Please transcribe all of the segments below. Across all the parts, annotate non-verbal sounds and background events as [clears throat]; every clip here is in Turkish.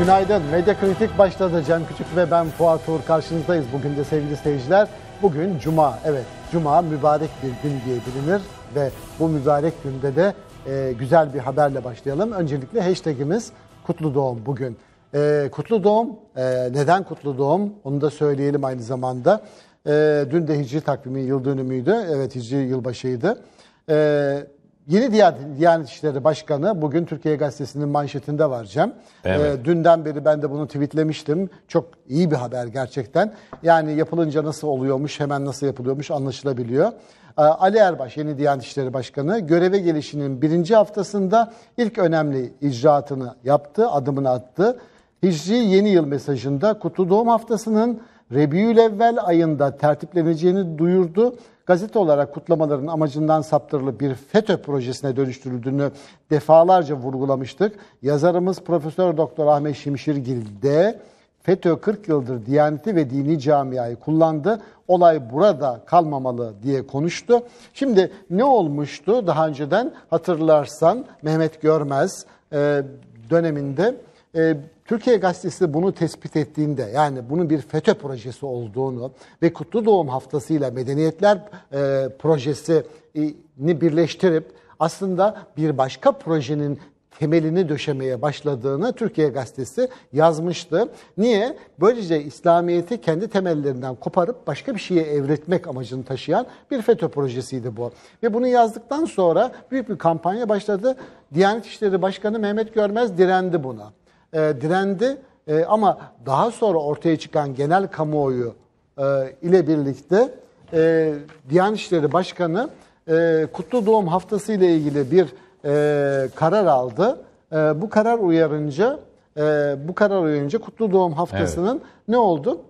Günaydın. Medya Kritik başladı. Cem Küçük ve ben Fuat Uğur karşınızdayız. Bugün de sevgili seyirciler. Bugün Cuma. Evet, Cuma mübarek bir gün diye bilinir ve bu mübarek günde de e, güzel bir haberle başlayalım. Öncelikle hashtagimiz Kutlu Doğum bugün. E, kutlu Doğum, e, neden Kutlu Doğum onu da söyleyelim aynı zamanda. E, dün de Hicri takvimi yıl dönümüydü. Evet, Hicri yılbaşıydı. E, Yeni Diyanet İşleri Başkanı bugün Türkiye Gazetesi'nin manşetinde var Cem. Evet. E, dünden beri ben de bunu tweetlemiştim. Çok iyi bir haber gerçekten. Yani yapılınca nasıl oluyormuş, hemen nasıl yapılıyormuş anlaşılabiliyor. E, Ali Erbaş, yeni Diyanet İşleri Başkanı, göreve gelişinin birinci haftasında ilk önemli icraatını yaptı, adımını attı. Hicri yeni yıl mesajında kutlu doğum haftasının Rebiülevvel ayında tertipleneceğini duyurdu. Gazete olarak kutlamaların amacından saptırılı bir FETÖ projesine dönüştürüldüğünü defalarca vurgulamıştık. Yazarımız Profesör Doktor Ahmet Şimşirgil de FETÖ 40 yıldır Diyaneti ve dini camiayı kullandı. Olay burada kalmamalı diye konuştu. Şimdi ne olmuştu daha önceden hatırlarsan Mehmet Görmez e, döneminde e, Türkiye Gazetesi bunu tespit ettiğinde yani bunun bir FETÖ projesi olduğunu ve Kutlu Doğum Haftası ile Medeniyetler e, Projesi'ni birleştirip aslında bir başka projenin temelini döşemeye başladığını Türkiye Gazetesi yazmıştı. Niye? Böylece İslamiyet'i kendi temellerinden koparıp başka bir şeye evretmek amacını taşıyan bir FETÖ projesiydi bu. Ve bunu yazdıktan sonra büyük bir kampanya başladı. Diyanet İşleri Başkanı Mehmet Görmez direndi buna e, direndi e, ama daha sonra ortaya çıkan genel kamuoyu e, ile birlikte e, Diyanet İşleri Başkanı e, Kutlu Doğum Haftası ile ilgili bir e, karar aldı. E, bu karar uyarınca e, bu karar uyarınca Kutlu Doğum Haftası'nın evet. ne oldu?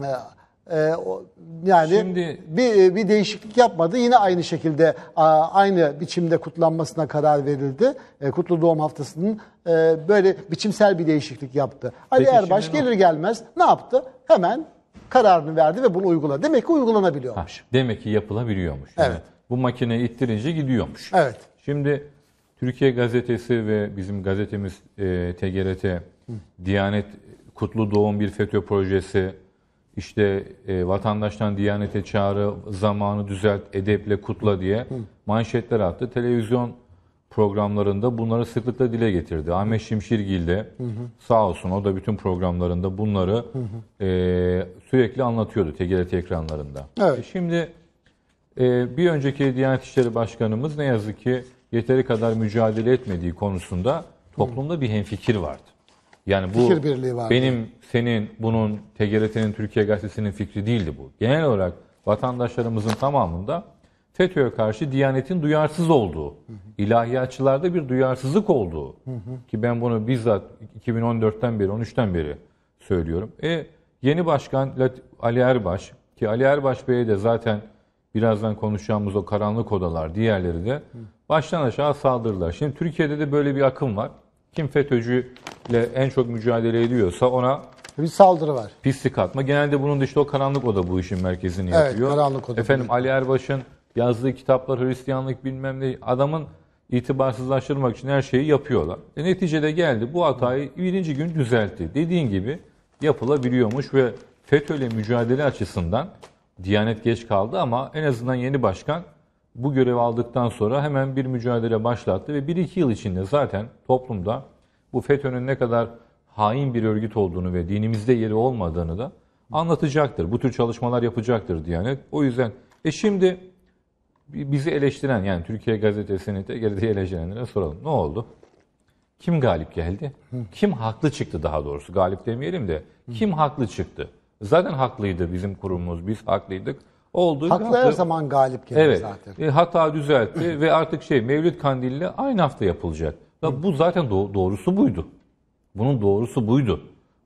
E, ee, yani Şimdi- bir e, bir değişiklik yapmadı. Yine aynı şekilde aynı biçimde kutlanmasına karar verildi. E, kutlu Doğum Haftası'nın e, böyle biçimsel bir değişiklik yaptı. Ali Erbaş şimdi ne- gelir gelmez ne yaptı? Hemen kararını verdi ve bunu uyguladı. Demek ki uygulanabiliyormuş. Demek ki yapılabiliyormuş. Yani Evet. bu makine ittirince gidiyormuş. Evet. Şimdi Türkiye Gazetesi ve bizim gazetemiz e, TGRT, Diyanet Kutlu Doğum bir FETÖ projesi işte e, vatandaştan Diyanet'e çağrı, zamanı düzelt, edeple kutla diye manşetler attı. Televizyon programlarında bunları sıklıkla dile getirdi. Ahmet Şimşirgil de sağ olsun o da bütün programlarında bunları E, sürekli anlatıyordu TGRT ekranlarında. Evet. E, şimdi e, bir önceki Diyanet İşleri Başkanımız ne yazık ki yeteri kadar mücadele etmediği konusunda toplumda bir hemfikir vardı. Yani bu Fikir birliği vardı. benim, senin, bunun, TGRT'nin, Türkiye Gazetesi'nin fikri değildi bu. Genel olarak vatandaşlarımızın tamamında FETÖ'ye karşı Diyanet'in duyarsız olduğu, ilahiyatçılarda bir duyarsızlık olduğu ki ben bunu bizzat 2014'ten beri, 13'ten beri söylüyorum. E yeni başkan Ali Erbaş ki Ali Erbaş Bey'e de zaten birazdan konuşacağımız o karanlık odalar diğerleri de baştan aşağı saldırdılar. Şimdi Türkiye'de de böyle bir akım var. Kim FETÖ'cüyle en çok mücadele ediyorsa ona bir saldırı var. pislik atma. Genelde bunun dışında o karanlık oda bu işin merkezini Evet, yapıyor. karanlık oda. Efendim Ali Erbaş'ın yazdığı kitaplar Hristiyanlık bilmem ne adamın itibarsızlaştırmak için her şeyi yapıyorlar. E neticede geldi bu hatayı birinci gün düzeltti. Dediğin gibi yapılabiliyormuş ve FETÖ'yle mücadele açısından Diyanet geç kaldı ama en azından yeni başkan bu görevi aldıktan sonra hemen bir mücadele başlattı ve 1-2 yıl içinde zaten toplumda bu FETÖ'nün ne kadar hain bir örgüt olduğunu ve dinimizde yeri olmadığını da anlatacaktır. Bu tür çalışmalar yapacaktır Diyanet. O yüzden e şimdi bizi eleştiren yani Türkiye gazetesini de geride eleştirenlere soralım. Ne oldu? Kim galip geldi? Kim haklı çıktı daha doğrusu? Galip demeyelim de kim haklı çıktı? Zaten haklıydı bizim kurumumuz. Biz haklıydık olduğu Haklı hafta, her zaman galip gelir evet, zaten. E, hata düzeltti ve artık şey Mevlüt Kandili aynı hafta yapılacak. Ya bu zaten do- doğrusu buydu. Bunun doğrusu buydu.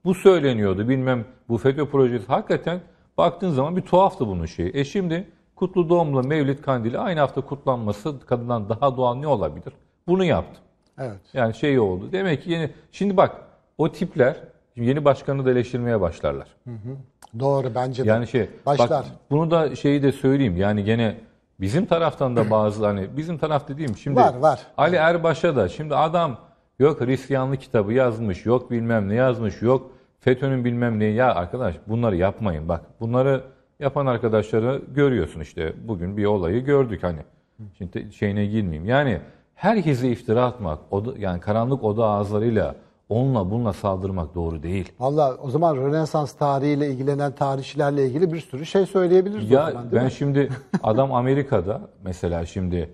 Bu söyleniyordu. Bilmem bu FETÖ projesi hakikaten baktığın zaman bir tuhaftı bunun şeyi. E şimdi Kutlu Doğum'la Mevlüt Kandili aynı hafta kutlanması kadından daha doğal ne olabilir? Bunu yaptım. Evet. Yani şey oldu. Demek ki yeni, şimdi bak o tipler Şimdi yeni başkanı da eleştirmeye başlarlar. Hı hı. Doğru bence de. Yani şey başlar. Bak, bunu da şeyi de söyleyeyim. Yani gene bizim taraftan da [clears throat] bazı hani bizim taraf dediğim şimdi var var. Ali Erbaş'a da şimdi adam yok Hristiyanlı kitabı yazmış, yok bilmem ne yazmış, yok FETÖ'nün bilmem ne ya arkadaş bunları yapmayın bak. Bunları yapan arkadaşları görüyorsun işte. Bugün bir olayı gördük hani. Şimdi şeyine girmeyeyim. Yani herkese iftira atmak, oda, yani karanlık oda ağızlarıyla onunla bununla saldırmak doğru değil. Allah o zaman Rönesans tarihiyle ilgilenen tarihçilerle ilgili bir sürü şey söyleyebiliriz. Ya zaman, ben mi? şimdi [laughs] adam Amerika'da mesela şimdi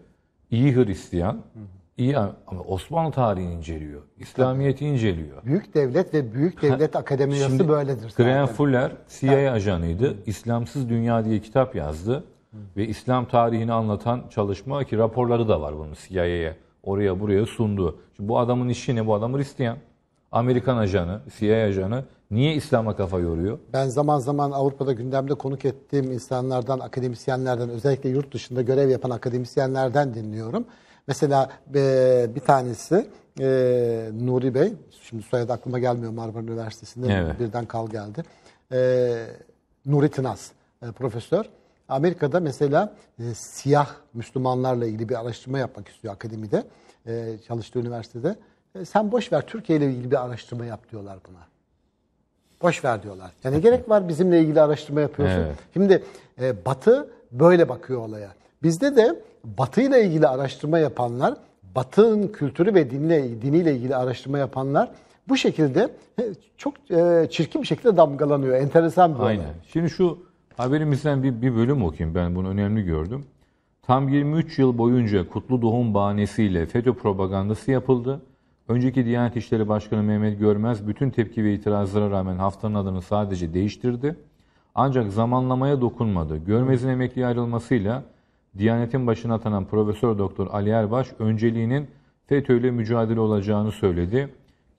iyi Hristiyan, iyi ama Osmanlı tarihini inceliyor, İslamiyeti inceliyor. Büyük devlet ve büyük devlet ha, akademiyası şimdi, böyledir. Graham Fuller CIA ajanıydı. İslamsız Dünya diye kitap yazdı. Ve İslam tarihini anlatan çalışma ki raporları da var bunun CIA'ya Oraya buraya sundu. Şimdi bu adamın işi ne? Bu adam Hristiyan. Amerikan ajanı, CIA ajanı niye İslam'a kafa yoruyor? Ben zaman zaman Avrupa'da gündemde konuk ettiğim insanlardan, akademisyenlerden, özellikle yurt dışında görev yapan akademisyenlerden dinliyorum. Mesela e, bir tanesi e, Nuri Bey, şimdi soyadı aklıma gelmiyor Marmara Üniversitesi'nde evet. birden kal geldi. E, Nuri Tınas, profesör. Amerika'da mesela siyah Müslümanlarla ilgili bir araştırma yapmak istiyor akademide, e, çalıştığı üniversitede. E, sen boş ver Türkiye ile ilgili bir araştırma yap diyorlar buna. Boş ver diyorlar. Yani gerek var bizimle ilgili araştırma yapıyorsun. Evet. Şimdi e, Batı böyle bakıyor olaya. Bizde de Batı ile ilgili araştırma yapanlar, Batı'nın kültürü ve dinle, diniyle ilgili araştırma yapanlar bu şekilde e, çok e, çirkin bir şekilde damgalanıyor. Enteresan bir Aynen. Olay. Şimdi şu haberimizden bir, bir bölüm okuyayım. Ben bunu önemli gördüm. Tam 23 yıl boyunca kutlu doğum bahanesiyle FETÖ propagandası yapıldı. Önceki Diyanet İşleri Başkanı Mehmet Görmez bütün tepki ve itirazlara rağmen haftanın adını sadece değiştirdi. Ancak zamanlamaya dokunmadı. Görmez'in emekli ayrılmasıyla Diyanet'in başına atanan Profesör Doktor Ali Erbaş önceliğinin FETÖ ile mücadele olacağını söyledi.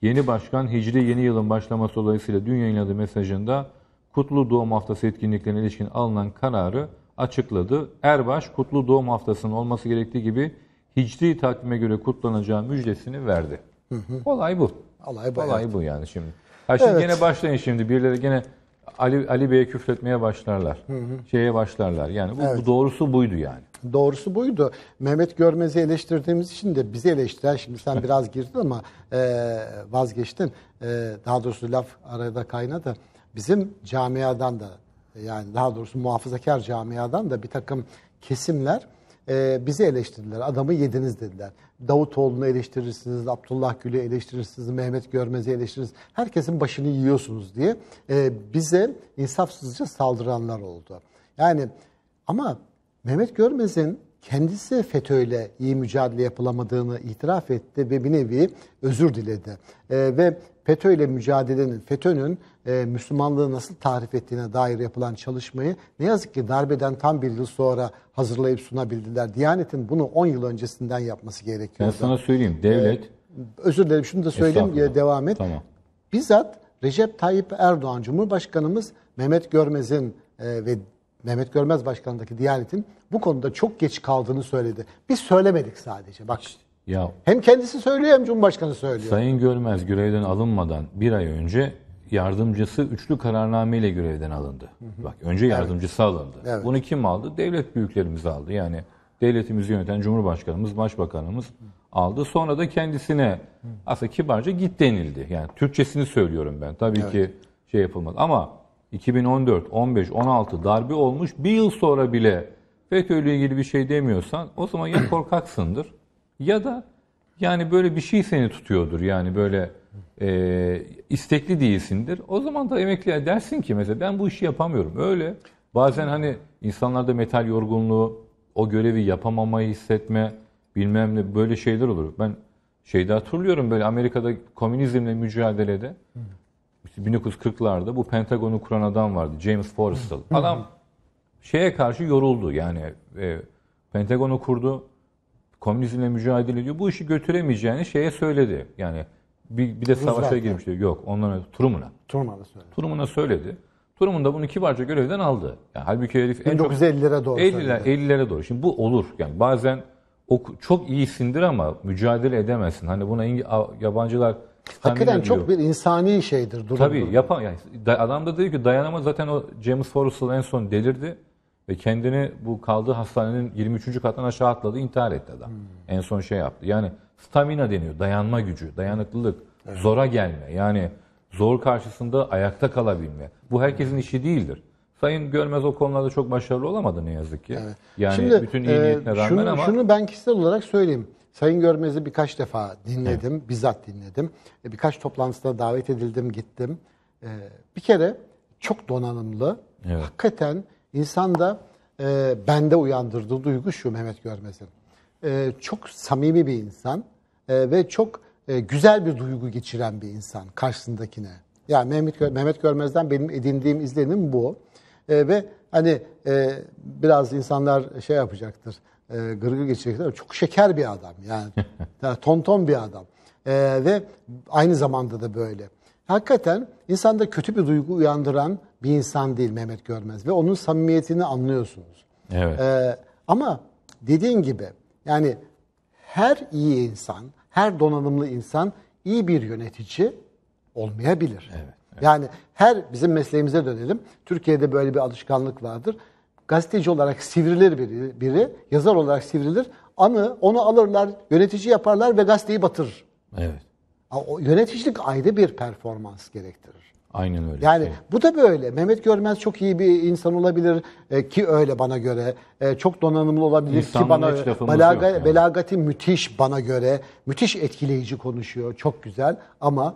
Yeni başkan Hicri yeni yılın başlaması dolayısıyla dün yayınladığı mesajında Kutlu Doğum Haftası etkinliklerine ilişkin alınan kararı açıkladı. Erbaş Kutlu Doğum Haftası'nın olması gerektiği gibi Hicri takvime göre kutlanacağı müjdesini verdi. Hı hı. Olay bu. Olay bu. Olay evet. bu yani şimdi. Ha şimdi evet. gene başlayın şimdi birileri gene Ali Ali Bey'e küfretmeye başlarlar. Hı hı. Şeye başlarlar. Yani bu, evet. bu doğrusu buydu yani. Doğrusu buydu. Mehmet Görmez'i eleştirdiğimiz için de bizi eleştiren, şimdi sen biraz girdin ama e, vazgeçtin. E, daha doğrusu laf arada kaynadı. Bizim camiadan da yani daha doğrusu muhafazakar camiadan da bir takım kesimler e, bizi eleştirdiler. Adamı yediniz dediler. Davutoğlu'nu eleştirirsiniz, Abdullah Gül'ü eleştirirsiniz, Mehmet Görmez'i eleştirirsiniz. Herkesin başını yiyorsunuz diye e, bize insafsızca saldıranlar oldu. Yani ama Mehmet Görmez'in kendisi FETÖ'yle iyi mücadele yapılamadığını itiraf etti ve bir nevi özür diledi. E, ve FETÖ ile mücadelenin, FETÖ'nün e, Müslümanlığı nasıl tarif ettiğine dair yapılan çalışmayı ne yazık ki darbeden tam bir yıl sonra hazırlayıp sunabildiler. Diyanet'in bunu 10 yıl öncesinden yapması gerekiyordu. Ben sana söyleyeyim, devlet... E, özür dilerim, şunu da söyleyeyim, e, devam et. Tamam. Bizzat Recep Tayyip Erdoğan, Cumhurbaşkanımız Mehmet Görmez'in e, ve Mehmet Görmez Başkanı'ndaki Diyanet'in bu konuda çok geç kaldığını söyledi. Biz söylemedik sadece. Bak ya hem kendisi söylüyor hem Cumhurbaşkanı söylüyor. Sayın Görmez görevden alınmadan bir ay önce yardımcısı üçlü kararnameyle görevden alındı. Hı hı. Bak önce yardımcısı evet. alındı. Evet. Bunu kim aldı? Devlet büyüklerimiz aldı. Yani devletimizi yöneten Cumhurbaşkanımız, Başbakanımız aldı. Sonra da kendisine aslında kibarca git denildi. Yani Türkçesini söylüyorum ben. Tabii evet. ki şey yapılmaz. Ama 2014, 15, 16 darbe olmuş bir yıl sonra bile FETÖ'yle ilgili bir şey demiyorsan o zaman ya korkaksındır ya da yani böyle bir şey seni tutuyordur yani böyle e, istekli değilsindir. O zaman da emekliye dersin ki mesela ben bu işi yapamıyorum. Öyle bazen hani insanlarda metal yorgunluğu, o görevi yapamamayı hissetme bilmem ne böyle şeyler olur. Ben şeyde hatırlıyorum böyle Amerika'da komünizmle mücadelede 1940'larda bu Pentagon'u kuran adam vardı. James Forrestal. Adam şeye karşı yoruldu. Yani e, Pentagon'u kurdu. Komünizmle mücadele ediyor. Bu işi götüremeyeceğini şeye söyledi. Yani bir, bir de savaşa mi? girmişti. Yok. Ondan önce Truman'a. Truman'a söyledi. Truman'a söyledi. Truman da bunu kibarca görevden aldı. Yani halbuki herif en çok 1950'lere doğru. 50'lere söyledi. 50'lere doğru. Şimdi bu olur. Yani bazen o çok iyisindir ama mücadele edemezsin. Hani buna İng- yabancılar Hakikaten çok bir insani şeydir durum. Tabii durum. yapan yani adam da diyor ki dayanamaz zaten o James Forrestal en son delirdi ve kendini bu kaldığı hastanenin 23. katından aşağı atladı intihar etti adam. Hmm. En son şey yaptı. Yani stamina deniyor. Dayanma gücü, dayanıklılık, evet. zora gelme. Yani zor karşısında ayakta kalabilme. Bu herkesin işi değildir. Sayın Görmez o konularda çok başarılı olamadı ne yazık ki. Evet. Yani Şimdi, bütün iyi e, niyetine e, şunu, ama... Şunu ben kişisel olarak söyleyeyim. Sayın Görmez'i birkaç defa dinledim, evet. bizzat dinledim. E, birkaç toplantısına davet edildim, gittim. E, bir kere çok donanımlı, evet. hakikaten insanda e, bende uyandırdığı duygu şu Mehmet Görmez'in. Çok samimi bir insan ve çok güzel bir duygu geçiren bir insan karşısındakine. Yani Mehmet, Mehmet Görmez'den benim edindiğim izlenim bu. Ve hani biraz insanlar şey yapacaktır e, gırgır geçecek çok şeker bir adam yani. yani [laughs] tonton bir adam. E, ve aynı zamanda da böyle. Hakikaten insanda kötü bir duygu uyandıran bir insan değil Mehmet Görmez ve onun samimiyetini anlıyorsunuz. Evet. E, ama dediğin gibi yani her iyi insan, her donanımlı insan iyi bir yönetici olmayabilir. evet. Yani her bizim mesleğimize dönelim. Türkiye'de böyle bir alışkanlık vardır gazeteci olarak sivrilir biri, biri yazar olarak sivrilir. Anı onu alırlar, yönetici yaparlar ve gazeteyi batırır. Evet. O yöneticilik ayrı bir performans gerektirir. Aynen öyle. Yani şey. bu da böyle. Mehmet Görmez çok iyi bir insan olabilir e, ki öyle bana göre. E, çok donanımlı olabilir İnsanın ki bana belaga, yani. belagati müthiş bana göre. Müthiş etkileyici konuşuyor. Çok güzel ama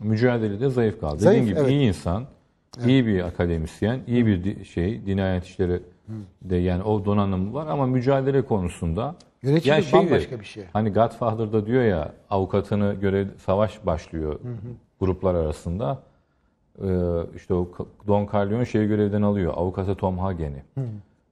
mücadelede zayıf kaldı. Zayıf, Dediğim gibi evet. iyi insan Evet. İyi bir akademisyen, iyi bir şey, dinayet işleri de yani o donanım var ama mücadele konusunda Yönetimi yani şeydir, bambaşka bir şey. Hani Godfather'da diyor ya avukatını görev savaş başlıyor hı hı. gruplar arasında. Ee, işte o Don Carleone şeyi görevden alıyor. Avukatı Tom Hagen'i.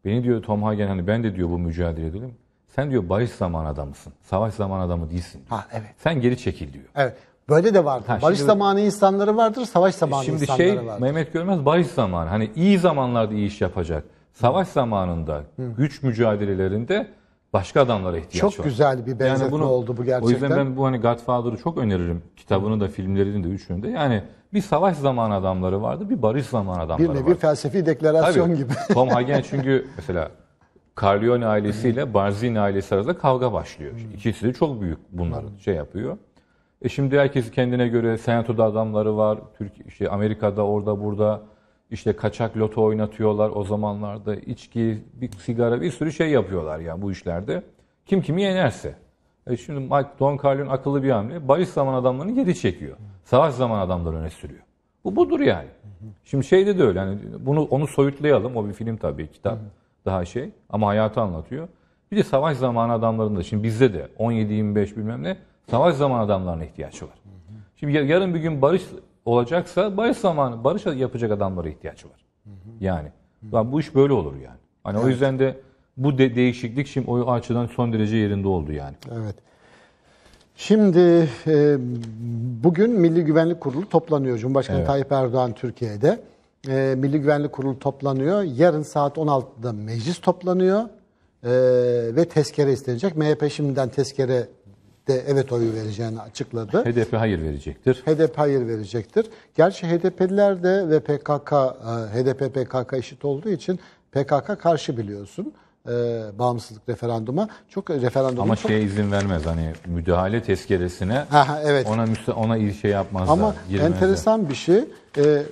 Beni diyor Tom Hagen hani ben de diyor bu mücadele edelim. Sen diyor barış zaman adamısın. Savaş zaman adamı değilsin. Diyor. Ha evet. Sen geri çekil diyor. Evet. Böyle de vardır. Ha, şimdi- Barış zamanı insanları vardır, savaş e, zamanı Şimdi insanları şey vardır. Mehmet Görmez barış zamanı. Hani iyi zamanlarda iyi iş yapacak. Savaş zamanında güç mücadelelerinde başka adamlara ihtiyaç var. Çok güzel bir benzetme oldu bu gerçekten. O yüzden ben bu hani Godfather'ı çok öneririm. Kitabını da filmlerini de üçünü de. Yani bir savaş zamanı adamları vardı, bir barış zamanı adamları vardı. bir vardı. nevi felsefi deklarasyon Tabii. gibi. Tom [laughs] Hagen çünkü mesela Corleone ailesiyle Barzini ailesi arasında kavga başlıyor. İkisi de çok büyük bunları şey yapıyor. E şimdi herkes kendine göre senatoda adamları var. Türkiye, işte Amerika'da orada burada işte kaçak loto oynatıyorlar o zamanlarda. içki, bir sigara bir sürü şey yapıyorlar yani bu işlerde. Kim kimi yenerse. E şimdi Mike Don Carlin akıllı bir hamle. Barış zaman adamlarını geri çekiyor. Savaş zaman adamları öne sürüyor. Bu budur yani. Şimdi şeyde de öyle. Yani bunu onu soyutlayalım. O bir film tabii, kitap. Daha şey. Ama hayatı anlatıyor. Bir de savaş zamanı adamlarında. Şimdi bizde de 17-25 bilmem ne Savaş zamanı adamlarına ihtiyaç var. Şimdi yarın bir gün barış olacaksa barış zamanı barış yapacak adamlara ihtiyaç var. Yani bu iş böyle olur yani. Hani evet. o yüzden de bu de değişiklik şimdi o açıdan son derece yerinde oldu yani. Evet. Şimdi e, bugün Milli Güvenlik Kurulu toplanıyor. Cumhurbaşkanı evet. Tayyip Erdoğan Türkiye'de. E, Milli Güvenlik Kurulu toplanıyor. Yarın saat 16'da meclis toplanıyor. E, ve tezkere istenecek. MHP şimdiden tezkere de evet oyu vereceğini açıkladı. HDP hayır verecektir. HDP hayır verecektir. Gerçi HDP'liler de ve PKK, e, HDP PKK eşit olduğu için PKK karşı biliyorsun e, bağımsızlık referanduma çok referandum ama çok... izin vermez hani müdahale tezkeresine Aha, evet. ona müsta, ona iyi şey yapmazlar ama girmezler. enteresan bir şey e,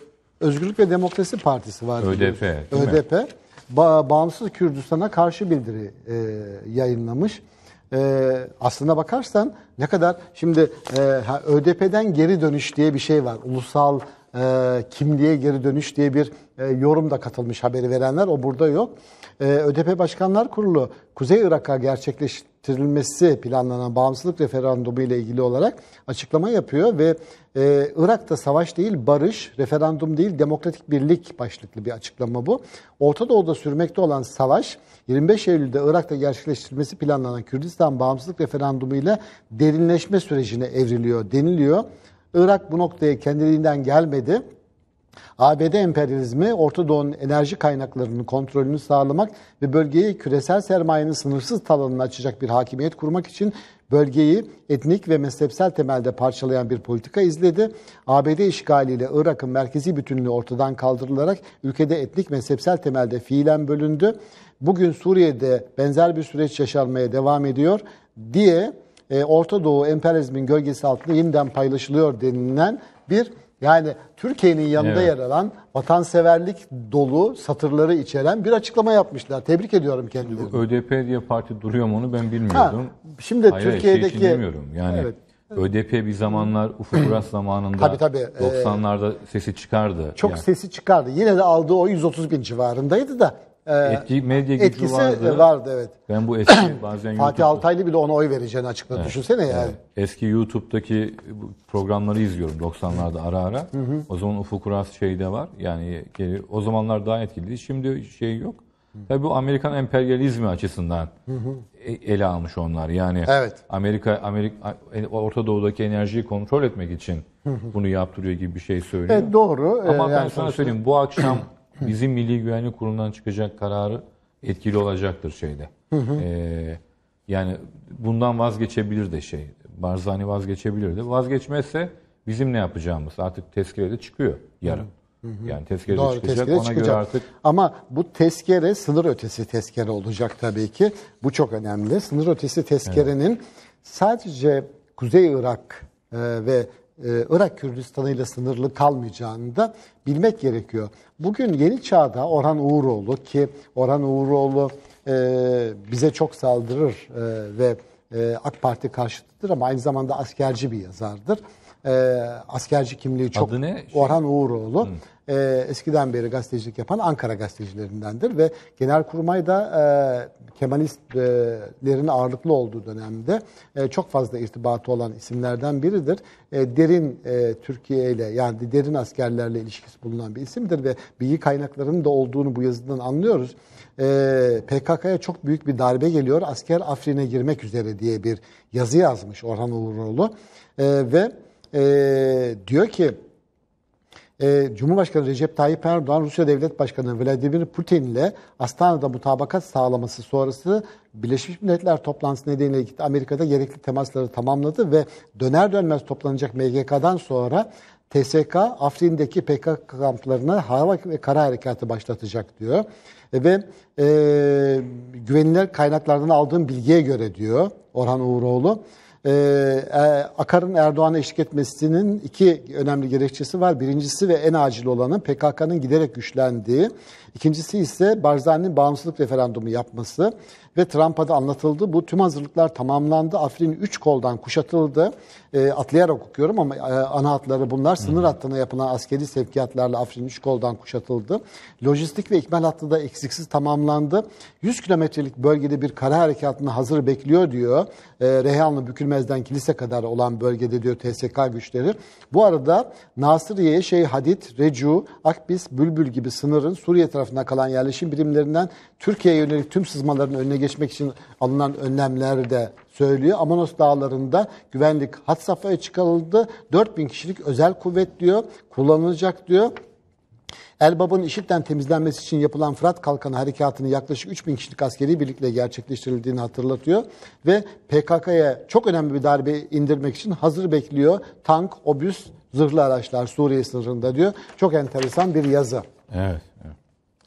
Özgürlük ve Demokrasi Partisi var ÖDP ÖDP ba- bağımsız Kürdistan'a karşı bildiri e, yayınlamış e, aslına bakarsan ne kadar şimdi e, ÖDP'den geri dönüş diye bir şey var. Ulusal e, kimliğe geri dönüş diye bir e, yorum da katılmış haberi verenler. O burada yok. E, ÖDP Başkanlar Kurulu Kuzey Irak'a gerçekleşti değiştirilmesi planlanan bağımsızlık referandumu ile ilgili olarak açıklama yapıyor ve e, Irak'ta savaş değil barış, referandum değil demokratik birlik başlıklı bir açıklama bu. Orta Doğu'da sürmekte olan savaş 25 Eylül'de Irak'ta gerçekleştirilmesi planlanan Kürdistan bağımsızlık referandumu ile derinleşme sürecine evriliyor deniliyor. Irak bu noktaya kendiliğinden gelmedi. ABD emperyalizmi Orta Doğu'nun enerji kaynaklarının kontrolünü sağlamak ve bölgeyi küresel sermayenin sınırsız talanını açacak bir hakimiyet kurmak için bölgeyi etnik ve mezhepsel temelde parçalayan bir politika izledi. ABD işgaliyle Irak'ın merkezi bütünlüğü ortadan kaldırılarak ülkede etnik mezhepsel temelde fiilen bölündü. Bugün Suriye'de benzer bir süreç yaşanmaya devam ediyor diye e, Orta Doğu emperyalizmin gölgesi altında yeniden paylaşılıyor denilen bir yani Türkiye'nin yanında evet. yer alan vatanseverlik dolu satırları içeren bir açıklama yapmışlar. Tebrik ediyorum kendilerini. ÖDP diye parti duruyor mu onu ben bilmiyordum. Ha, şimdi Hayır, şey, şey Türkiye'deki şey bilmiyorum. Yani evet. ÖDP bir zamanlar Ufuk Uras [clears throat] zamanında tabii, tabii, 90'larda e, sesi çıkardı. Çok yani. sesi çıkardı. Yine de aldığı o 130 bin civarındaydı da Etki, ee, medya gücü etkisi e, vardı. vardı evet. Ben bu eski [coughs] bazen Fatih Altaylı bile ona oy vereceğini açıkladı. Evet. Düşünsene yani. Evet. Eski YouTube'daki programları izliyorum 90'larda ara ara. Hı hı. O zaman Ufuk Uras şeyde var. Yani gelir. O zamanlar daha etkiliydi. Şimdi şey yok. Tabii bu Amerikan emperyalizmi açısından hı hı. E, ele almış onlar. Yani evet. Amerika Amerika e, Orta Doğu'daki enerjiyi kontrol etmek için bunu yaptırıyor gibi bir şey söylüyor. Evet, doğru. Ama yani ben sana sonuçta... söyleyeyim bu akşam [coughs] bizim Milli Güvenlik Kurulu'ndan çıkacak kararı etkili olacaktır şeyde. Hı hı. Ee, yani bundan vazgeçebilir de şey. Barzani vazgeçebilir de. Vazgeçmezse bizim ne yapacağımız artık tezkerede çıkıyor yarın. Hı hı. Yani tezkere Doğru, çıkacak tezkere ona çıkacak. göre artık. Ama bu tezkere sınır ötesi tezkere olacak tabii ki. Bu çok önemli. Sınır ötesi tezkerenin evet. sadece Kuzey Irak e, ve e, Irak Kürdistanı ile sınırlı kalmayacağını da bilmek gerekiyor. Bugün yeni çağda Orhan Uğuroğlu ki Orhan Uğuroğlu e, bize çok saldırır e, ve AK Parti karşıtıdır ama aynı zamanda askerci bir yazardır. askerci kimliği çok. Adı ne? Orhan Uğuroğlu. Hı e, eskiden beri gazetecilik yapan Ankara gazetecilerindendir ve Genel Kurmay da e, Kemalistlerin ağırlıklı olduğu dönemde e, çok fazla irtibatı olan isimlerden biridir. E, derin e, Türkiye ile yani derin askerlerle ilişkisi bulunan bir isimdir ve bilgi kaynaklarının da olduğunu bu yazıdan anlıyoruz. E, PKK'ya çok büyük bir darbe geliyor. Asker Afrin'e girmek üzere diye bir yazı yazmış Orhan Uğuroğlu. E, ve e, diyor ki e, Cumhurbaşkanı Recep Tayyip Erdoğan Rusya Devlet Başkanı Vladimir Putin ile Astana'da mutabakat sağlaması sonrası Birleşmiş Milletler toplantısı nedeniyle gitti. Amerika'da gerekli temasları tamamladı ve döner dönmez toplanacak MGK'dan sonra TSK Afrin'deki PKK kamplarına hava ve kara harekatı başlatacak diyor. Ee, ve e, güvenilir kaynaklardan aldığım bilgiye göre diyor Orhan Uğuroğlu. Ee, e, Akar'ın Erdoğan'a eşlik etmesinin iki önemli gerekçesi var. Birincisi ve en acil olanı PKK'nın giderek güçlendiği. İkincisi ise Barzani'nin bağımsızlık referandumu yapması ve Trump'a da anlatıldı. Bu tüm hazırlıklar tamamlandı. Afrin 3 koldan kuşatıldı. E, atlayarak okuyorum ama e, ana hatları bunlar. Sınır hattına yapılan askeri sevkiyatlarla Afrin 3 koldan kuşatıldı. Lojistik ve ikmal hattı da eksiksiz tamamlandı. 100 kilometrelik bölgede bir kara harekatını hazır bekliyor diyor. E, Reyhanlı Bükülmez'den kilise kadar olan bölgede diyor TSK güçleri. Bu arada Nasıriye, Şey Hadid, Recu, Akbis, Bülbül gibi sınırın Suriye tarafına kalan yerleşim birimlerinden Türkiye'ye yönelik tüm sızmaların önüne geçtiği geçmek için alınan önlemler de söylüyor. Amanos dağlarında güvenlik hat safhaya çıkarıldı. 4000 kişilik özel kuvvet diyor, kullanılacak diyor. Elbab'ın IŞİD'den temizlenmesi için yapılan Fırat Kalkanı harekatının yaklaşık 3000 kişilik askeri birlikle gerçekleştirildiğini hatırlatıyor. Ve PKK'ya çok önemli bir darbe indirmek için hazır bekliyor. Tank, obüs, zırhlı araçlar Suriye sınırında diyor. Çok enteresan bir yazı. Evet.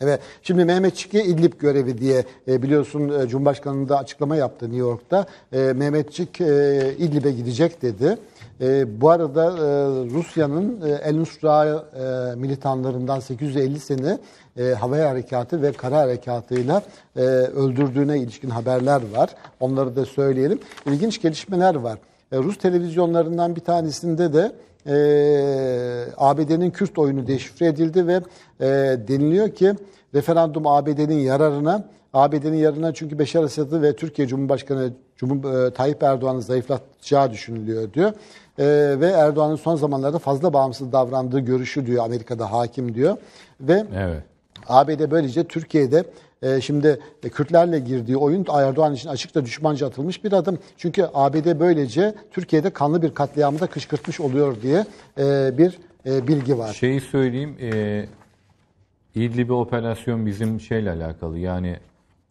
Evet. Şimdi Mehmet Çik'e İdlib görevi diye e, biliyorsun e, Cumhurbaşkanı da açıklama yaptı New York'ta. E, Mehmet Çik e, İdlib'e gidecek dedi. E, bu arada Rusya'nın El Nusra militanlarından 850'sini havaya harekatı ve kara harekatıyla e, öldürdüğüne ilişkin haberler var. Onları da söyleyelim. İlginç gelişmeler var. Rus televizyonlarından bir tanesinde de e, ee, ABD'nin Kürt oyunu deşifre edildi ve e, deniliyor ki referandum ABD'nin yararına ABD'nin yararına çünkü Beşar Esad'ı ve Türkiye Cumhurbaşkanı Cumhur, e, Tayyip Erdoğan'ı zayıflatacağı düşünülüyor diyor. E, ve Erdoğan'ın son zamanlarda fazla bağımsız davrandığı görüşü diyor Amerika'da hakim diyor. Ve evet. ABD böylece Türkiye'de e, şimdi e, Kürtlerle girdiği oyun Erdoğan için açıkta düşmanca atılmış bir adım. Çünkü ABD böylece Türkiye'de kanlı bir katliamı da kışkırtmış oluyor diye e, bir e, bilgi var. Şeyi söyleyeyim, e, İdlib'e operasyon bizim şeyle alakalı yani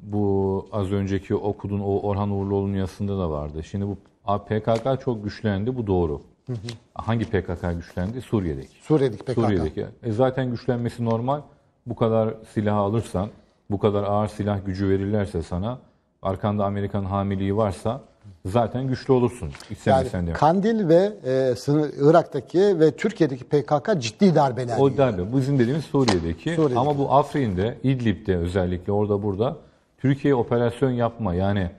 bu az önceki okudun o Orhan Uğurluoğlu'nun yazısında da vardı. Şimdi bu PKK çok güçlendi bu doğru. Hı hı. Hangi PKK güçlendi? Suriye'deki. Suriye'deki PKK. Suriye'deki. E zaten güçlenmesi normal. Bu kadar silah alırsan bu kadar ağır silah gücü verirlerse sana, arkanda Amerikan hamiliği varsa zaten güçlü olursun. İçsen yani sen Kandil ve e, sınır, Irak'taki ve Türkiye'deki PKK ciddi darbeler. O darbe. Yani. Bu bizim dediğimiz Suriye'deki. Suriye'deki. Ama bu Afrin'de, İdlib'de özellikle orada burada Türkiye operasyon yapma yani